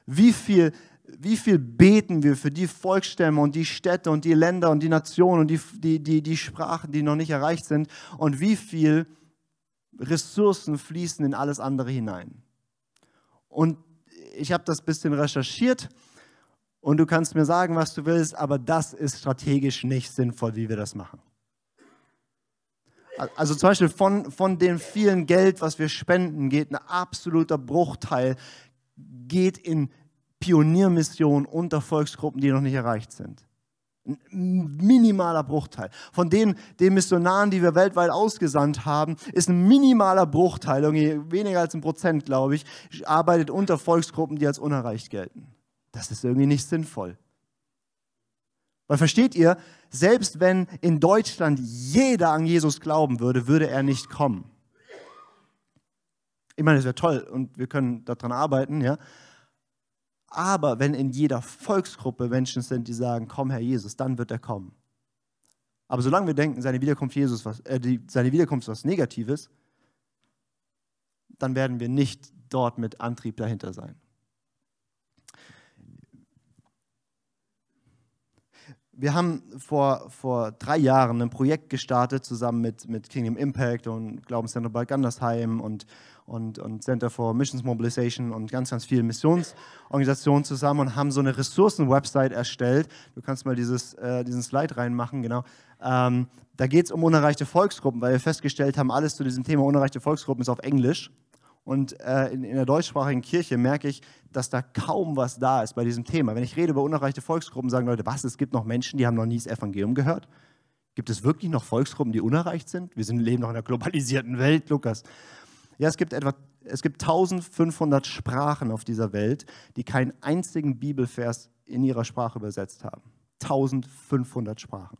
Wie viel, wie viel beten wir für die Volksstämme und die Städte und die Länder und die Nationen und die, die, die, die Sprachen, die noch nicht erreicht sind. Und wie viel Ressourcen fließen in alles andere hinein. Und ich habe das ein bisschen recherchiert und du kannst mir sagen, was du willst, aber das ist strategisch nicht sinnvoll, wie wir das machen. Also zum Beispiel von, von dem vielen Geld, was wir spenden, geht ein absoluter Bruchteil, geht in Pioniermissionen unter Volksgruppen, die noch nicht erreicht sind. Ein minimaler Bruchteil. Von den, den Missionaren, die wir weltweit ausgesandt haben, ist ein minimaler Bruchteil, irgendwie weniger als ein Prozent, glaube ich, arbeitet unter Volksgruppen, die als unerreicht gelten. Das ist irgendwie nicht sinnvoll. Weil versteht ihr, selbst wenn in Deutschland jeder an Jesus glauben würde, würde er nicht kommen. Ich meine, das wäre toll und wir können daran arbeiten, ja. Aber wenn in jeder Volksgruppe Menschen sind, die sagen, komm Herr Jesus, dann wird er kommen. Aber solange wir denken, seine Wiederkunft, Jesus was, äh, die, seine Wiederkunft was Negatives, dann werden wir nicht dort mit Antrieb dahinter sein. Wir haben vor, vor drei Jahren ein Projekt gestartet, zusammen mit, mit Kingdom Impact und Glaubenszentrum Balkandersheim und, und, und Center for Missions Mobilization und ganz, ganz viele Missionsorganisationen zusammen und haben so eine Ressourcen-Website erstellt. Du kannst mal dieses, äh, diesen Slide reinmachen, genau. Ähm, da geht es um unerreichte Volksgruppen, weil wir festgestellt haben, alles zu diesem Thema unerreichte Volksgruppen ist auf Englisch. Und äh, in, in, der deutschsprachigen Kirche merke ich, dass da kaum was da ist bei diesem Thema. Wenn ich rede über unerreichte Volksgruppen, sagen Leute, was, es gibt noch Menschen, die haben noch nie das Evangelium gehört? Gibt es wirklich noch Volksgruppen, die unerreicht sind? Wir sind, leben noch in einer globalisierten Welt, Lukas. Ja, es gibt etwa es gibt 1500 Sprachen auf dieser Welt, die keinen einzigen Bibelvers in ihrer Sprache übersetzt haben. 1500 Sprachen.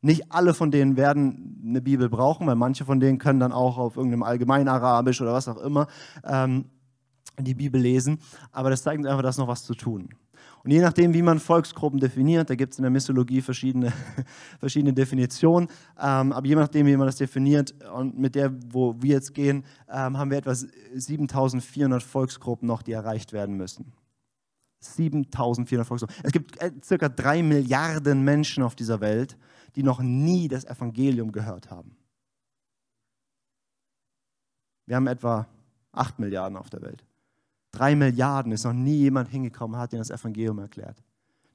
Nicht alle von denen werden eine Bibel brauchen, weil manche von denen können dann auch auf irgendeinem Allgemeinarabisch oder was auch immer ähm, die Bibel lesen. Aber das zeigt uns einfach, dass noch was zu tun. Und je nachdem, wie man Volksgruppen definiert, da gibt es in der Mythologie verschiedene, verschiedene Definitionen, ähm, aber je nachdem, wie man das definiert und mit der, wo wir jetzt gehen, ähm, haben wir etwa 7400 Volksgruppen noch, die erreicht werden müssen. 7400 Volksgruppen. Es gibt äh, circa drei Milliarden Menschen auf dieser Welt, die noch nie das Evangelium gehört haben. Wir haben etwa acht Milliarden auf der Welt. Drei Milliarden ist noch nie jemand hingekommen, hat ihnen das Evangelium erklärt.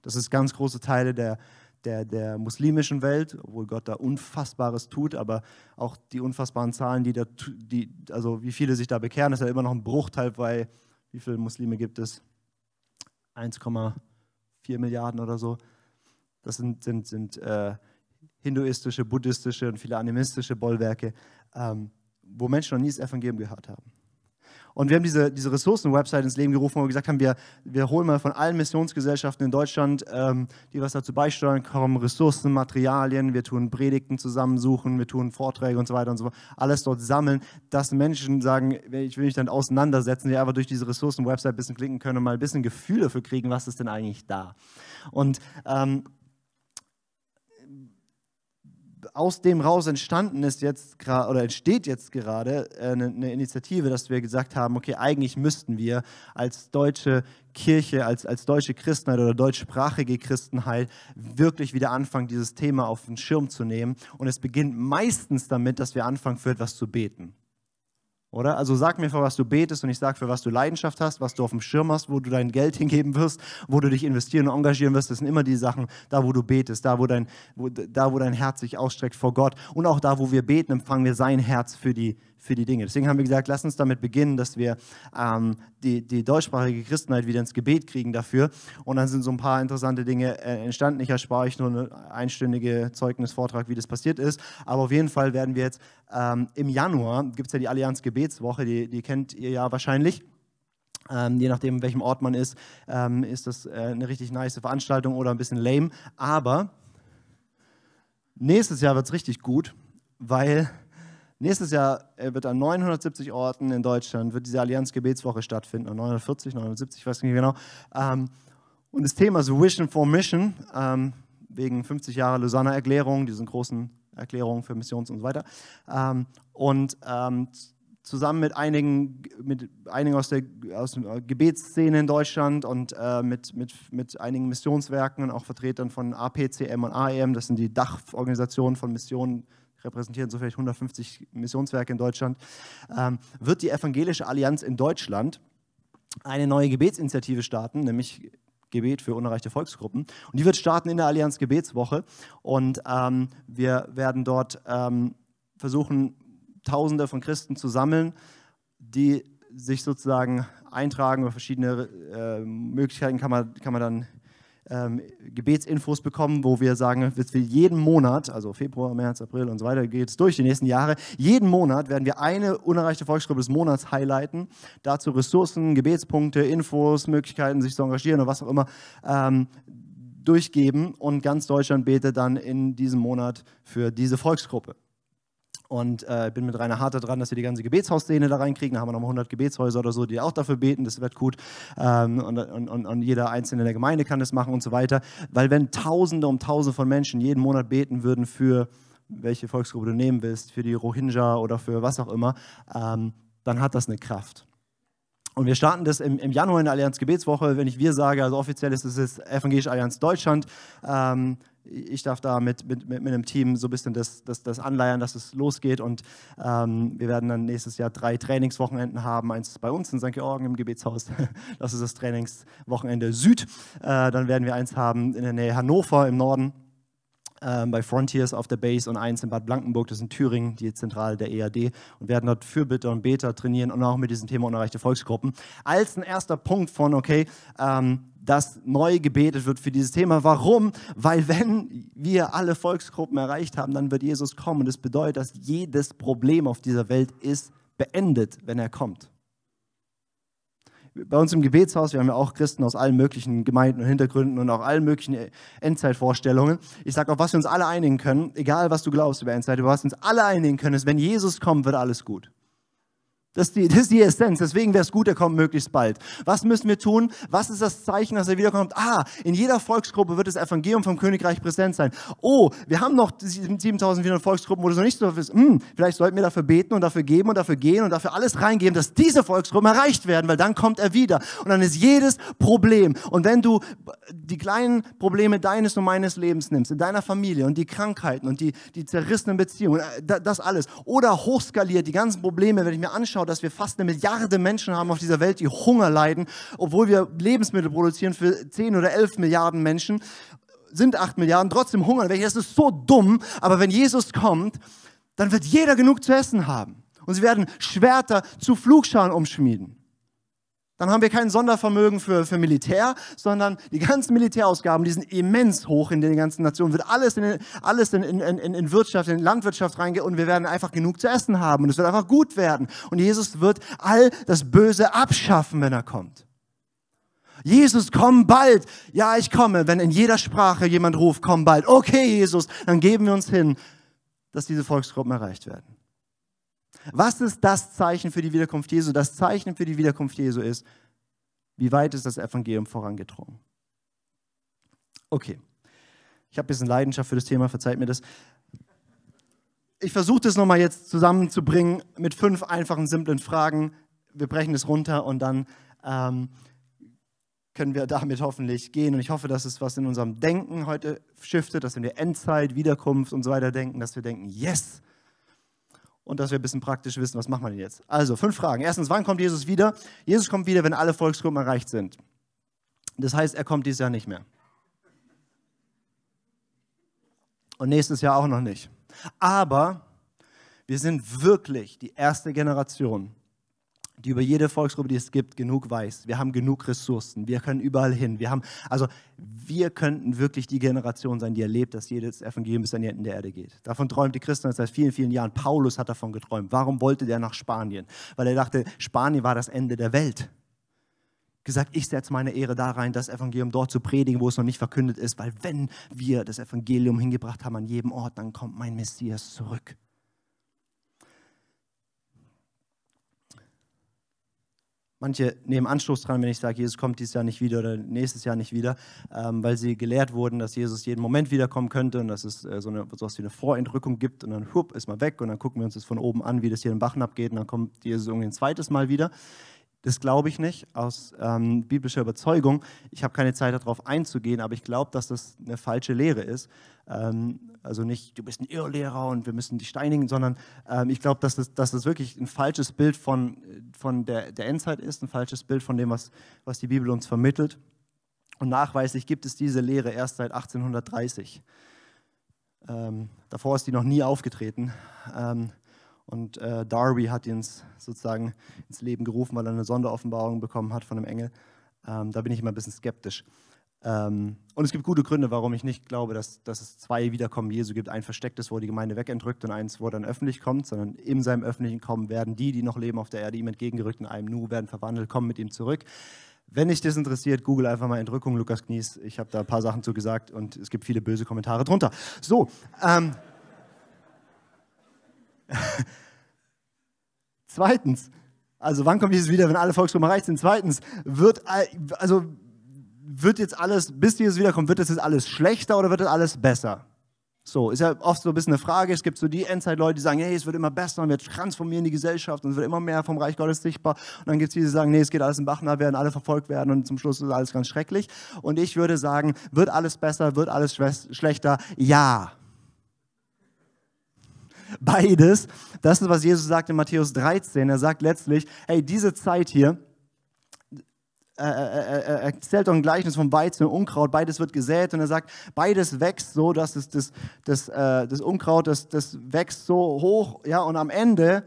Das ist ganz große Teile der, der, der muslimischen Welt, obwohl Gott da Unfassbares tut, aber auch die unfassbaren Zahlen, die da, die, also wie viele sich da bekehren, ist ja immer noch ein Bruchteil, weil wie viele Muslime gibt es? 1,4 Milliarden oder so. Das sind, sind, sind äh, hinduistische, buddhistische und viele animistische Bollwerke, ähm, wo Menschen noch nie das Evangelium gehört haben. Und wir haben diese, diese Ressourcen-Website ins Leben gerufen, wo wir gesagt haben, wir, wir holen mal von allen Missionsgesellschaften in Deutschland, ähm, die was dazu beisteuern, kommen Ressourcen, Materialien, wir tun Predigten zusammensuchen, wir tun Vorträge und so weiter und so fort, alles dort sammeln, dass Menschen sagen, ich will mich dann auseinandersetzen, die einfach durch diese Ressourcen-Website ein bisschen klicken können und mal ein bisschen Gefühl dafür kriegen, was ist denn eigentlich da. Und ähm, aus dem raus entstanden ist jetzt gerade oder entsteht jetzt gerade eine, äh, eine, Initiative, dass wir gesagt haben, okay, eigentlich müssten wir als deutsche Kirche, als, als deutsche Christenheit oder deutschsprachige Christenheit wirklich wieder anfangen, dieses Thema auf den Schirm zu nehmen. Und es beginnt meistens damit, dass wir anfangen, für etwas zu beten. Oder? Also sag mir, für was du betest und ich sag, für was du Leidenschaft hast, was du auf dem Schirm hast, wo du dein Geld hingeben wirst, wo du dich investieren und engagieren wirst. Das sind immer die Sachen, da wo du betest, da wo dein, wo, da, wo dein Herz sich ausstreckt vor Gott. Und auch da, wo wir beten, empfangen wir sein Herz für die, für die Dinge. Deswegen haben wir gesagt, lass uns damit beginnen, dass wir ähm, die, die deutschsprachige Christenheit wieder ins Gebet kriegen dafür. Und dann sind so ein paar interessante Dinge äh, entstanden. Ich erspare euch nur einen einstündigen Zeugnisvortrag, wie das passiert ist. Aber auf jeden Fall werden wir jetzt ähm, Im Januar gibt es ja die Allianz Gebetswoche, die, die kennt ihr ja wahrscheinlich. Ähm, je nachdem, in welchem Ort man ist, ähm, ist das äh, eine richtig nice Veranstaltung oder ein bisschen lame. Aber nächstes Jahr wird es richtig gut, weil nächstes Jahr äh, wird an 970 Orten in Deutschland wird diese Allianz Gebetswoche stattfinden, an 940, 970, ich weiß nicht genau. Ähm, und das Thema ist Vision for Mission, ähm, wegen 50 Jahre Lausanne Erklärung, diesen großen Erklärungen für Missions und so weiter. Ähm, und ähm, zusammen mit einigen, mit einigen aus der, aus Gebetsszene in Deutschland und äh, mit, mit, mit einigen Missionswerken und auch Vertretern von APCM und AEM, das sind die Dachorganisationen von Missionen, repräsentieren so vielleicht 150 Missionswerke in Deutschland, ähm, wird die Evangelische Allianz in Deutschland eine neue Gebetsinitiative starten, nämlich Gebet für unerreichte Volksgruppen. Und die wird starten in der Allianz Gebetswoche. Und ähm, wir werden dort ähm, versuchen, Tausende von Christen zu sammeln, die sich sozusagen eintragen über verschiedene äh, Möglichkeiten kann man, kann man dann ähm, Gebetsinfos bekommen, wo wir sagen, dass wir jeden Monat, also Februar, März, April und so weiter, geht es durch die nächsten Jahre, jeden Monat werden wir eine unerreichte Volksgruppe des Monats highlighten. Dazu Ressourcen, Gebetspunkte, Infos, Möglichkeiten, sich zu engagieren oder was auch immer. Ähm, durchgeben und ganz Deutschland betet dann in diesem Monat für diese Volksgruppe. Und äh, bin mit Rainer Harte dran, dass wir die ganze Gebetshausszene da reinkriegen. Da haben wir nochmal 100 Gebetshäuser oder so, die auch dafür beten. Das wird gut. Ähm, und, und, und, jeder Einzelne in der Gemeinde kann das machen und so weiter. Weil wenn Tausende um Tausende von Menschen jeden Monat beten würden für welche Volksgruppe du nehmen willst, für die Rohingya oder für was auch immer, ähm, dann hat das eine Kraft. Und wir starten das im, im, Januar in der Allianz Gebetswoche. Wenn ich wir sage, also offiziell ist es jetzt Evangelische Allianz Deutschland. Ähm, ich darf da mit, mit, mit einem Team so ein bisschen das, das, das anleiern, dass es losgeht. Und ähm, wir werden dann nächstes Jahr drei Trainingswochenenden haben. Eins ist bei uns in St. Georgen im Gebetshaus. Das ist das Trainingswochenende Süd. Äh, dann werden wir eins haben in der Nähe Hannover im Norden ähm, bei Frontiers auf der Base und eins in Bad Blankenburg, das ist in Thüringen, die Zentrale der EAD, und werden dort Fürbitter und Beter trainieren und auch mit diesem Thema unerreichte Volksgruppen. Als ein erster Punkt von, okay, ähm, dass neu gebetet wird für dieses Thema. Warum? Weil wenn wir alle Volksgruppen erreicht haben, dann wird Jesus kommen. Und das bedeutet, dass jedes Problem auf dieser Welt ist beendet, wenn er kommt bei uns im Gebetshaus, wir haben ja auch Christen aus allen möglichen Gemeinden und Hintergründen und auch allen möglichen äh, Endzeitvorstellungen. Ich sage, auf was wir uns alle einigen können, egal was du glaubst über Endzeit, über was wir uns alle einigen können, ist, wenn Jesus kommt, wird alles gut. Das ist, die, das ist die Essenz. Deswegen wäre es gut, er kommt möglichst bald. Was müssen wir tun? Was ist das Zeichen, dass er wiederkommt? Ah, in jeder Volksgruppe wird das Evangelium vom Königreich präsent sein. Oh, wir haben noch 7400 Volksgruppen, wo das noch nicht so ist. Hm, vielleicht sollten wir dafür beten und dafür geben und dafür gehen und dafür alles reingeben, dass diese Volksgruppen erreicht werden, weil dann kommt er wieder. Und dann ist jedes Problem. Und wenn du die kleinen Probleme deines und meines Lebens nimmst, in deiner Familie und die Krankheiten und die, die zerrissenen Beziehungen, äh, das alles, oder hochskaliert die ganzen Probleme, wenn ich mir anschaue, anschaut, dass wir fast eine Milliarde Menschen haben auf dieser Welt, die Hunger leiden, obwohl wir Lebensmittel produzieren für 10 oder 11 Milliarden Menschen, sind 8 Milliarden, trotzdem hungern welche. Das ist so dumm, aber wenn Jesus kommt, dann wird jeder genug zu essen haben. Und sie werden Schwerter zu Flugschalen umschmieden. Dann haben wir kein Sondervermögen für, für Militär, sondern die ganzen Militärausgaben, die sind immens hoch in den ganzen Nationen. Wird alles in, alles in, in, in, in Wirtschaft, in Landwirtschaft reingehen und wir werden einfach genug zu essen haben und es wird einfach gut werden. Und Jesus wird all das Böse abschaffen, wenn er kommt. Jesus, komm bald. Ja, ich komme. Wenn in jeder Sprache jemand ruft, komm bald. Okay, Jesus, dann geben wir uns hin, dass diese Volksgruppen erreicht werden. Was ist das Zeichen für die Wiederkunft Jesu? Das Zeichen für die Wiederkunft Jesu ist, wie weit ist das Evangelium vorangedrungen? Okay, ich habe ein bisschen Leidenschaft für das Thema, verzeiht mir das. Ich versuche das nochmal jetzt zusammenzubringen mit fünf einfachen, simplen Fragen. Wir brechen das runter und dann ähm, können wir damit hoffentlich gehen. Und ich hoffe, dass es was in unserem Denken heute shiftet, dass wenn wir Endzeit, Wiederkunft und so weiter denken, dass wir denken, yes, und dass wir ein bisschen praktisch wissen, was machen wir denn jetzt. Also, fünf Fragen. Erstens, wann kommt Jesus wieder? Jesus kommt wieder, wenn alle Volksgruppen erreicht sind. Das heißt, er kommt dieses Jahr nicht mehr. Und nächstes Jahr auch noch nicht. Aber wir sind wirklich die erste Generation, die über jede Volksgruppe, die es gibt, genug weiß. Wir haben genug Ressourcen. Wir können überall hin. Wir haben, also wir könnten wirklich die Generation sein, die erlebt, dass jedes Evangelium bis an die Enden der Erde geht. Davon träumt die Christenheit seit vielen, vielen Jahren. Paulus hat davon geträumt. Warum wollte der nach Spanien? Weil er dachte, Spanien war das Ende der Welt. Gesagt, ich setze meine Ehre da rein, das Evangelium dort zu predigen, wo es noch nicht verkündet ist, weil wenn wir das Evangelium hingebracht haben an jedem Ort, dann kommt mein Messias zurück. Manche nehmen Anstoß dran, wenn ich sage, Jesus kommt dieses Jahr nicht wieder oder nächstes Jahr nicht wieder, ähm, weil sie gelehrt wurden, dass Jesus jeden Moment wiederkommen könnte und dass es äh, so eine, sowas wie eine Vorentrückung gibt und dann hup, ist mal weg und dann gucken wir uns das von oben an, wie das hier in Bach abgeht und dann kommt Jesus irgendwie ein zweites Mal wieder. Das glaube ich nicht aus ähm, biblischer Überzeugung. Ich habe keine Zeit darauf einzugehen, aber ich glaube, dass das eine falsche Lehre ist. Ähm, also nicht, du bist ein Irrlehrer und wir müssen dich steinigen, sondern ähm, ich glaube, dass das, dass das wirklich ein falsches Bild von, von der, der Endzeit ist, ein falsches Bild von dem, was, was die Bibel uns vermittelt. Und nachweislich gibt es diese Lehre erst seit 1830. Ähm, davor ist die noch nie aufgetreten. Ähm, und äh, Darby hat ihn sozusagen ins Leben gerufen, weil er eine Sonderoffenbarung bekommen hat von einem Engel. Ähm, da bin ich immer ein bisschen skeptisch. Ähm, und es gibt gute Gründe, warum ich nicht glaube, dass, dass es zwei Wiederkommen Jesu gibt. Ein verstecktes, wo die Gemeinde wegentrückt und eins, wo er dann öffentlich kommt, sondern in seinem öffentlichen Kommen werden die, die noch leben auf der Erde, ihm entgegengerückt in einem Nu, werden verwandelt, kommen mit ihm zurück. Wenn dich das interessiert, google einfach mal Entrückung Lukas Knies. Ich habe da ein paar Sachen zu gesagt und es gibt viele böse Kommentare drunter. So, ähm, Zweitens, also wann kommt dieses wieder, wenn alle Volksgruppen erreicht sind? Zweitens, wird, also wird jetzt alles, bis Jesus wiederkommt, wird das jetzt alles schlechter oder wird das alles besser? So, ist ja oft so ein bisschen eine Frage. Es gibt so die Endzeit-Leute, die sagen, hey, es wird immer besser und wir transformieren die Gesellschaft und es wird immer mehr vom Reich Gottes sichtbar. Und dann gibt es die, die sagen, nee, es geht alles in Bachner, werden alle verfolgt werden und zum Schluss ist alles ganz schrecklich. Und ich würde sagen, wird alles besser, wird alles schlechter? Ja beides. Das ist, was Jesus sagt in Matthäus 13. Er sagt letztlich, hey, diese Zeit hier, äh, äh, äh, er erzählt doch ein Gleichnis vom Weizen und Unkraut. Beides wird gesät und er sagt, beides wächst so, dass es das, das, das Unkraut, das, das wächst so hoch, ja, und am Ende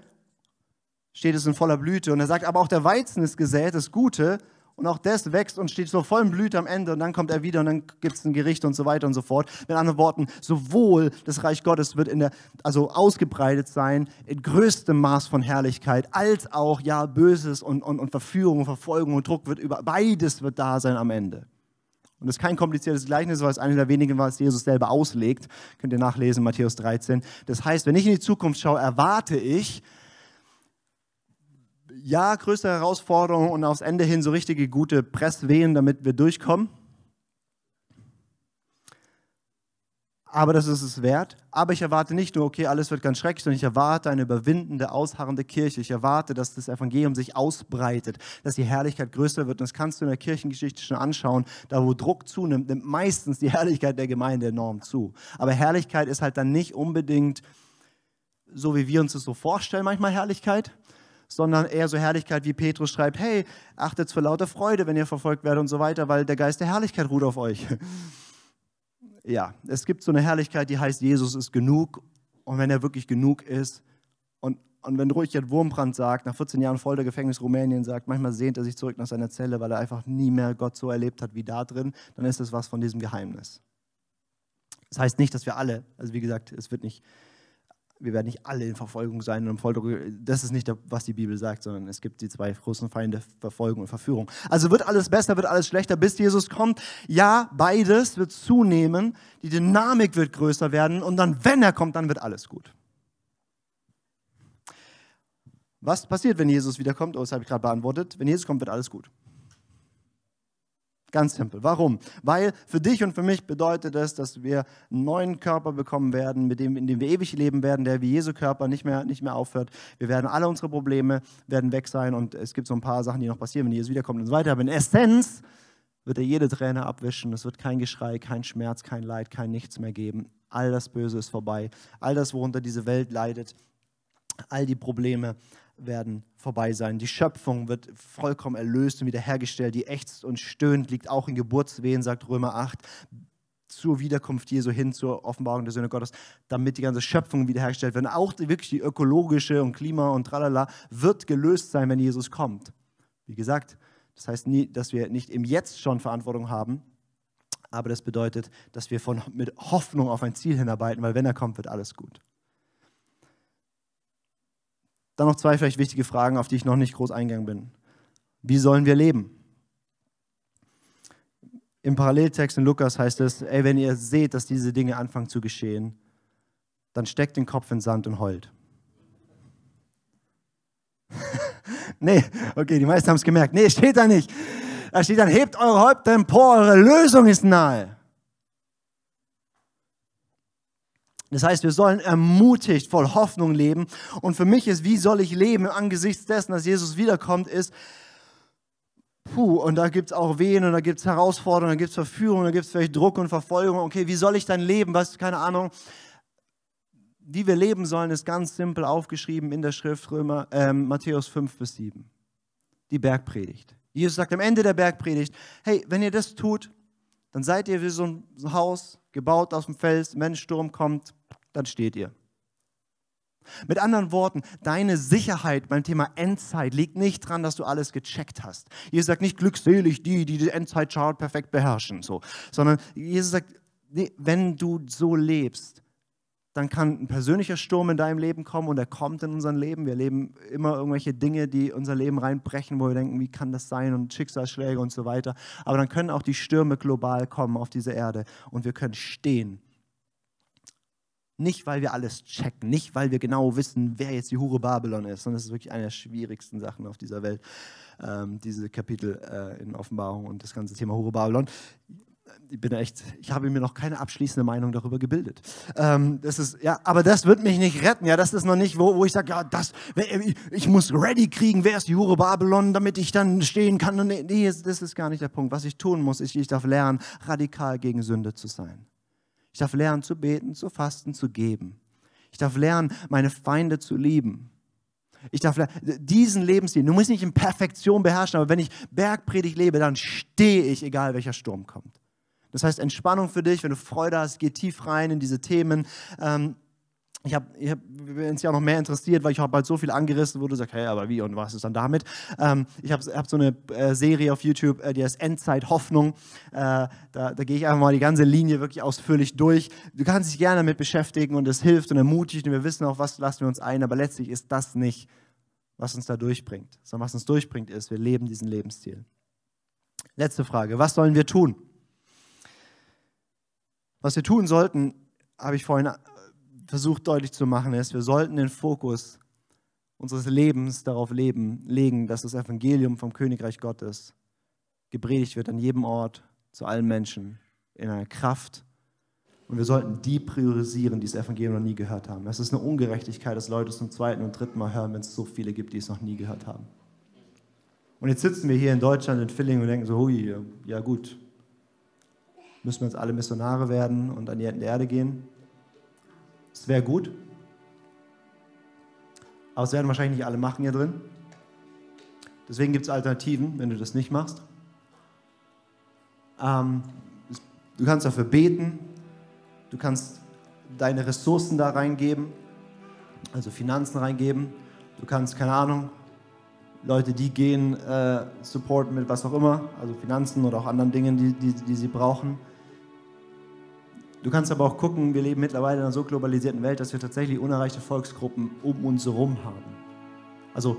steht es in voller Blüte. Und er sagt, aber auch der Weizen ist gesät, das Gute, und auch das wächst und steht so voll in Blüte am Ende und dann kommt er wieder und dann gibt es ein Gericht und so weiter und so fort. Mit anderen Worten, sowohl das Reich Gottes wird in der, also ausgebreitet sein, in größtem Maß von Herrlichkeit, als auch, ja, Böses und, und, und Verführung, Verfolgung und Druck wird über, beides wird da sein am Ende. Und das ist kein kompliziertes Gleichnis, weil es eine der wenigen war, das Jesus selber auslegt. Könnt ihr nachlesen, Matthäus 13. Das heißt, wenn ich in die Zukunft schaue, erwarte ich, ja, größere Herausforderungen und aufs Ende hin so richtige gute Presswehen, damit wir durchkommen. Aber das ist es wert. Aber ich erwarte nicht nur, okay, alles wird ganz schrecklich, sondern ich erwarte eine überwindende, ausharrende Kirche. Ich erwarte, dass das Evangelium sich ausbreitet, dass die Herrlichkeit größer wird. Und das kannst du in der Kirchengeschichte schon anschauen. Da, wo Druck zunimmt, nimmt meistens die Herrlichkeit der Gemeinde enorm zu. Aber Herrlichkeit ist halt dann nicht unbedingt so, wie wir uns das so vorstellen, manchmal Herrlichkeit, sondern eher so Herrlichkeit, wie Petrus schreibt, hey, achtet für lauter Freude, wenn ihr verfolgt werdet und so weiter, weil der Geist der Herrlichkeit ruht auf euch. Ja, es gibt so eine Herrlichkeit, die heißt, Jesus ist genug und wenn er wirklich genug ist und, und wenn Richard Wurmbrand sagt, nach 14 Jahren Foltergefängnis Rumänien sagt, manchmal sehnt er sich zurück nach seiner Zelle, weil er einfach nie mehr Gott so erlebt hat wie da drin, dann ist das was von diesem Geheimnis. Das heißt nicht, dass wir alle, also wie gesagt, es wird nicht wir werden nicht alle in Verfolgung sein und im Das ist nicht, was die Bibel sagt, sondern es gibt die zwei großen Feinde, Verfolgung und Verführung. Also wird alles besser, wird alles schlechter, bis Jesus kommt. Ja, beides wird zunehmen, die Dynamik wird größer werden und dann, wenn er kommt, dann wird alles gut. Was passiert, wenn Jesus wiederkommt? Oh, das habe ich gerade beantwortet. Wenn Jesus kommt, wird alles gut. Ganz simpel. Warum? Weil für dich und für mich bedeutet es, dass wir einen neuen Körper bekommen werden, mit dem, in dem wir ewig leben werden, der wie Jesu Körper nicht mehr, nicht mehr aufhört. Wir werden alle unsere Probleme werden weg sein und es gibt so ein paar Sachen, die noch passieren, wenn Jesus wiederkommt und so weiter. Aber in Essenz wird er jede Träne abwischen. Es wird kein Geschrei, kein Schmerz, kein Leid, kein Nichts mehr geben. All das Böse ist vorbei. All das, worunter diese Welt leidet, all die Probleme, werden vorbei sein. Die Schöpfung wird vollkommen erlöst und wiederhergestellt. Die ächzt und stöhnt, liegt auch in Geburtswehen, sagt Römer 8, zur Wiederkunft Jesu hin, zur Offenbarung der Söhne Gottes, damit die ganze Schöpfung wiederhergestellt wird. Und auch wirklich die ökologische und Klima und tralala wird gelöst sein, wenn Jesus kommt. Wie gesagt, das heißt nie, dass wir nicht im Jetzt schon Verantwortung haben, aber das bedeutet, dass wir von, mit Hoffnung auf ein Ziel hinarbeiten, weil wenn er kommt, wird alles gut. Dann noch zwei vielleicht wichtige Fragen, auf die ich noch nicht groß eingegangen bin. Wie sollen wir leben? Im Paralleltext in Lukas heißt es, ey, wenn ihr seht, dass diese Dinge anfangen zu geschehen, dann steckt den Kopf in Sand und heult. nee, okay, die meisten haben es gemerkt. Nee, steht da nicht. Da steht dann, hebt eure Häupter empor, eure Lösung ist nahe. Das heißt, wir sollen ermutigt, voll Hoffnung leben. Und für mich ist, wie soll ich leben angesichts dessen, dass Jesus wiederkommt, ist, puh, und da gibt es auch Wehen und da gibt es Herausforderungen, da gibt es Verführungen, da gibt es vielleicht Druck und Verfolgung. Okay, wie soll ich dann leben? Was, keine Ahnung. Wie wir leben sollen, ist ganz simpel aufgeschrieben in der Schrift Römer, äh, Matthäus 5 bis 7. Die Bergpredigt. Jesus sagt am Ende der Bergpredigt, hey, wenn ihr das tut, dann seid ihr wie so ein Haus, gebaut aus dem Fels, wenn ein Sturm kommt, dann steht ihr. Mit anderen Worten, deine Sicherheit beim Thema Endzeit liegt nicht daran, dass du alles gecheckt hast. Jesus sagt nicht glückselig die, die die Endzeit perfekt beherrschen, so, sondern Jesus sagt, nee, wenn du so lebst, dann kann ein persönlicher Sturm in deinem Leben kommen und er kommt in unserem Leben. Wir erleben immer irgendwelche Dinge, die unser Leben reinbrechen, wo wir denken, wie kann das sein und Schicksalsschläge und so weiter. Aber dann können auch die Stürme global kommen auf diese Erde und wir können stehen. Nicht, weil wir alles checken, nicht, weil wir genau wissen, wer jetzt die Hure Babylon ist, sondern es ist wirklich eine der schwierigsten Sachen auf dieser Welt, ähm, diese Kapitel äh, in Offenbarung und das ganze Thema Hure Babylon ich bin echt, ich habe mir noch keine abschließende Meinung darüber gebildet. Ähm, das ist, ja, aber das wird mich nicht retten. Ja, das ist noch nicht, wo, wo ich sage, ja, das, ich muss ready kriegen, wer ist Jure Babylon, damit ich dann stehen kann. Und nee, nee, das ist gar nicht der Punkt. Was ich tun muss, ich, ich darf lernen, radikal gegen Sünde zu sein. Ich darf lernen, zu beten, zu fasten, zu geben. Ich darf lernen, meine Feinde zu lieben. Ich darf diesen Lebensstil, du musst nicht in Perfektion beherrschen, aber wenn ich Bergpredigt lebe, dann stehe ich, egal welcher Sturm kommt. Das heißt, Entspannung für dich, wenn du Freude hast, geh tief rein in diese Themen. Ähm, ich habe ich hab, uns ja noch mehr interessiert, weil ich habe bald halt so viel angerissen, wo du sagst, hey, aber wie und was ist dann damit? Ähm, ich habe hab so eine äh, Serie auf YouTube, äh, die heißt Endzeit Hoffnung. Äh, da, da gehe ich einfach mal die ganze Linie wirklich ausführlich durch. Du kannst dich gerne damit beschäftigen und es hilft und ermutigt und wir wissen auch, was lassen wir uns ein, aber letztlich ist das nicht, was uns da durchbringt. Sondern was uns durchbringt ist, wir leben diesen Lebensstil. Letzte Frage, was sollen wir tun? Was wir tun sollten, habe ich vorhin äh, versucht deutlich zu machen, ist, wir sollten den Fokus unseres Lebens darauf leben, legen, dass das Evangelium vom Königreich Gottes gepredigt wird an jedem Ort, zu allen Menschen, in einer Kraft. Und wir sollten die priorisieren, die das Evangelium noch nie gehört haben. Es ist eine Ungerechtigkeit, dass Leute es zum zweiten und dritten Mal hören, wenn es so viele gibt, die es noch nie gehört haben. Und jetzt sitzen wir hier in Deutschland, in Villingen und denken so, hui, ja gut, müssen wir jetzt alle Missionare werden und an die Enden der Erde gehen. Es wäre gut. Aber es werden wahrscheinlich nicht alle machen hier drin. Deswegen gibt es Alternativen, wenn du das nicht machst. Ähm, du kannst dafür beten. Du kannst deine Ressourcen da reingeben, also Finanzen reingeben. Du kannst, keine Ahnung, Leute, die gehen, äh, supporten mit was auch immer, also Finanzen oder auch anderen Dingen, die, die, die sie brauchen. Du kannst aber auch gucken, wir leben mittlerweile in einer so globalisierten Welt, dass wir tatsächlich unerreichte Volksgruppen um uns herum haben. Also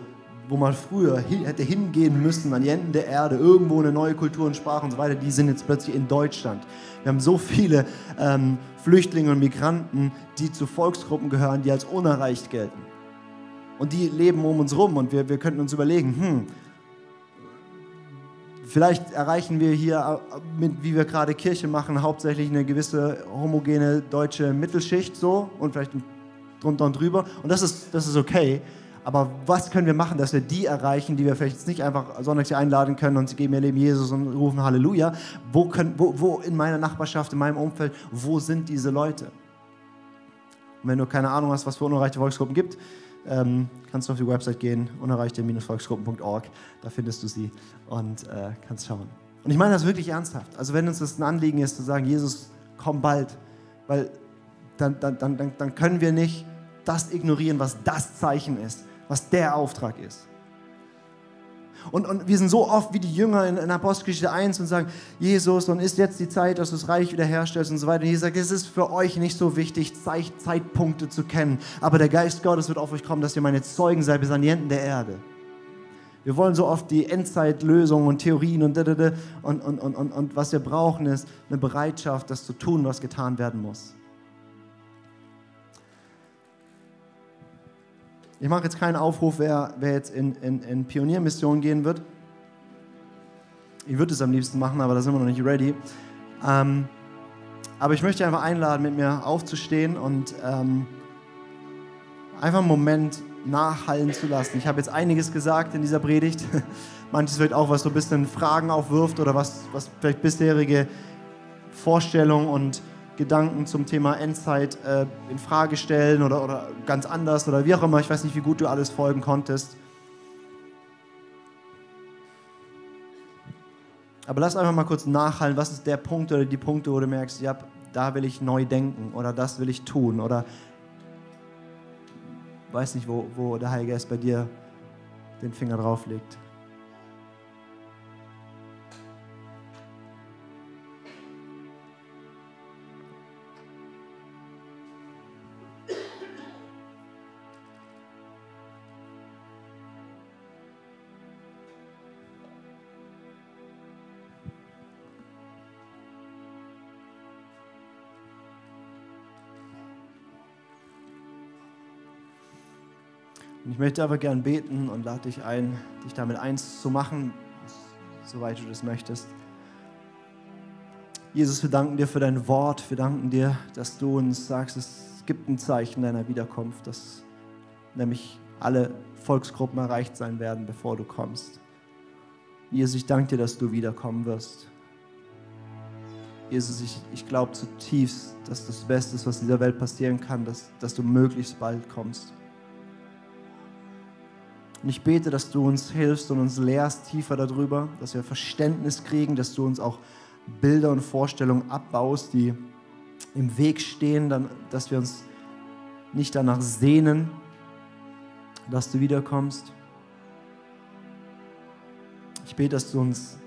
wo man früher hätte hingehen müssen, an die Enden der Erde, irgendwo eine neue Kultur und Sprache und so weiter, die sind jetzt plötzlich in Deutschland. Wir haben so viele ähm, Flüchtlinge und Migranten, die zu Volksgruppen gehören, die als unerreicht gelten. Und die leben um uns rum und wir, wir könnten uns überlegen, hm, Vielleicht erreichen wir hier, äh, mit, wie wir gerade Kirche machen, hauptsächlich eine gewisse homogene deutsche Mittelschicht so und vielleicht drunter und drüber. Und das ist, das ist okay. Aber was können wir machen, dass wir die erreichen, die wir vielleicht jetzt nicht einfach sonntags hier einladen können und sie geben ihr Leben Jesus und rufen Halleluja? Wo, können, wo, wo in meiner Nachbarschaft, in meinem Umfeld, wo sind diese Leute? Und wenn du keine Ahnung hast, was für unerreichte Volksgruppen gibt, ähm, kannst du auf die Website gehen, unerreichte-volksgruppen.org, da findest du sie und äh, kannst schauen. Und ich meine das wirklich ernsthaft. Also wenn uns das ein Anliegen ist, zu sagen, Jesus, komm bald, weil dann, dann, dann, dann können wir nicht das ignorieren, was das Zeichen ist, was der Auftrag ist. Und, und wir sind so oft wie die Jünger in, in Apostelgeschichte 1 und sagen, Jesus, nun ist jetzt die Zeit, dass du das Reich wiederherstellst und so weiter. Und Jesus sagt, es ist für euch nicht so wichtig, Zeit, Zeitpunkte zu kennen, aber der Geist Gottes wird auf euch kommen, dass ihr meine Zeugen seid bis an die Enden der Erde. Wir wollen so oft die Endzeitlösungen und Theorien und, und, und, und, und was wir brauchen ist eine Bereitschaft, das zu tun, was getan werden muss. Ich mache jetzt keinen Aufruf, wer, wer jetzt in, in, in Pioniermissionen gehen wird. Ich würde es am liebsten machen, aber da sind wir noch nicht ready. Ähm, aber ich möchte einfach einladen, mit mir aufzustehen und ähm, einfach einen Moment nachhallen zu lassen. Ich habe jetzt einiges gesagt in dieser Predigt. Manches wird auch, was so ein bisschen Fragen aufwirft oder was, was vielleicht bisherige Vorstellungen und Gedanken zum Thema Endzeit äh, in Frage stellen oder, oder ganz anders oder wie auch immer. Ich weiß nicht, wie gut du alles folgen konntest. Aber lass einfach mal kurz nachhallen, was ist der Punkt oder die Punkte, wo du merkst, ja, da will ich neu denken oder das will ich tun oder weiß nicht, wo, wo der Heilige Geist bei dir den Finger drauf legt. möchte aber gern beten und lade dich ein, dich damit eins zu machen, soweit du das möchtest. Jesus, wir danken dir für dein Wort. Wir danken dir, dass du uns sagst, es gibt ein Zeichen deiner Wiederkunft, dass nämlich alle Volksgruppen erreicht sein werden, bevor du kommst. Jesus, ich danke dir, dass du wiederkommen wirst. Jesus, ich, ich glaube zutiefst, dass das Beste ist, was dieser Welt passieren kann, dass, dass du möglichst bald kommst. Und ich bete, dass du uns hilfst und uns lehrst tiefer darüber, dass wir Verständnis kriegen, dass du uns auch Bilder und Vorstellungen abbaust, die im Weg stehen, dann, dass wir uns nicht danach sehnen, dass du wiederkommst. Ich bete, dass du uns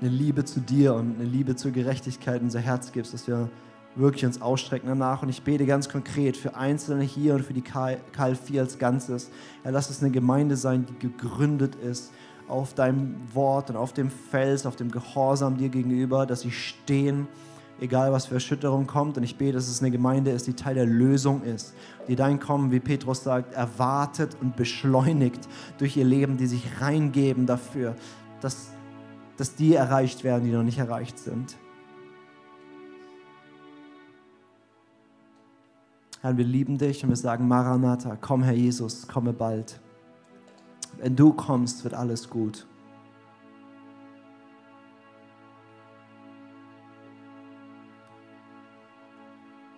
eine Liebe zu dir und eine Liebe zur Gerechtigkeit in unser Herz gibst, dass wir wirklich uns ausstrecken danach. Und ich bete ganz konkret für Einzelne hier und für die KL4 als Ganzes. Herr, lass es eine Gemeinde sein, die gegründet ist auf deinem Wort und auf dem Fels, auf dem Gehorsam dir gegenüber, dass sie stehen, egal was für Erschütterung kommt. Und ich bete, dass es eine Gemeinde ist, die Teil der Lösung ist, die dein Kommen, wie Petrus sagt, erwartet und beschleunigt durch ihr Leben, die sich reingeben dafür, dass, dass die erreicht werden, die noch nicht erreicht sind. Herr, wir lieben dich und wir sagen, Maranatha, komm Herr Jesus, komme bald. Wenn du kommst, wird alles gut.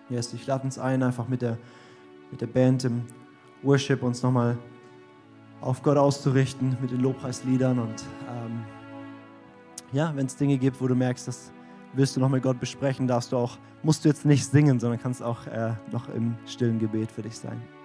Yes, ich lade uns ein, einfach mit der, mit der Band im Worship uns nochmal auf Gott auszurichten, mit den Lobpreisliedern und ähm, ja, wenn es Dinge gibt, wo du merkst, dass willst du noch mit Gott besprechen, darfst du auch, musst du jetzt nicht singen, sondern kannst auch äh, noch im stillen Gebet für dich sein.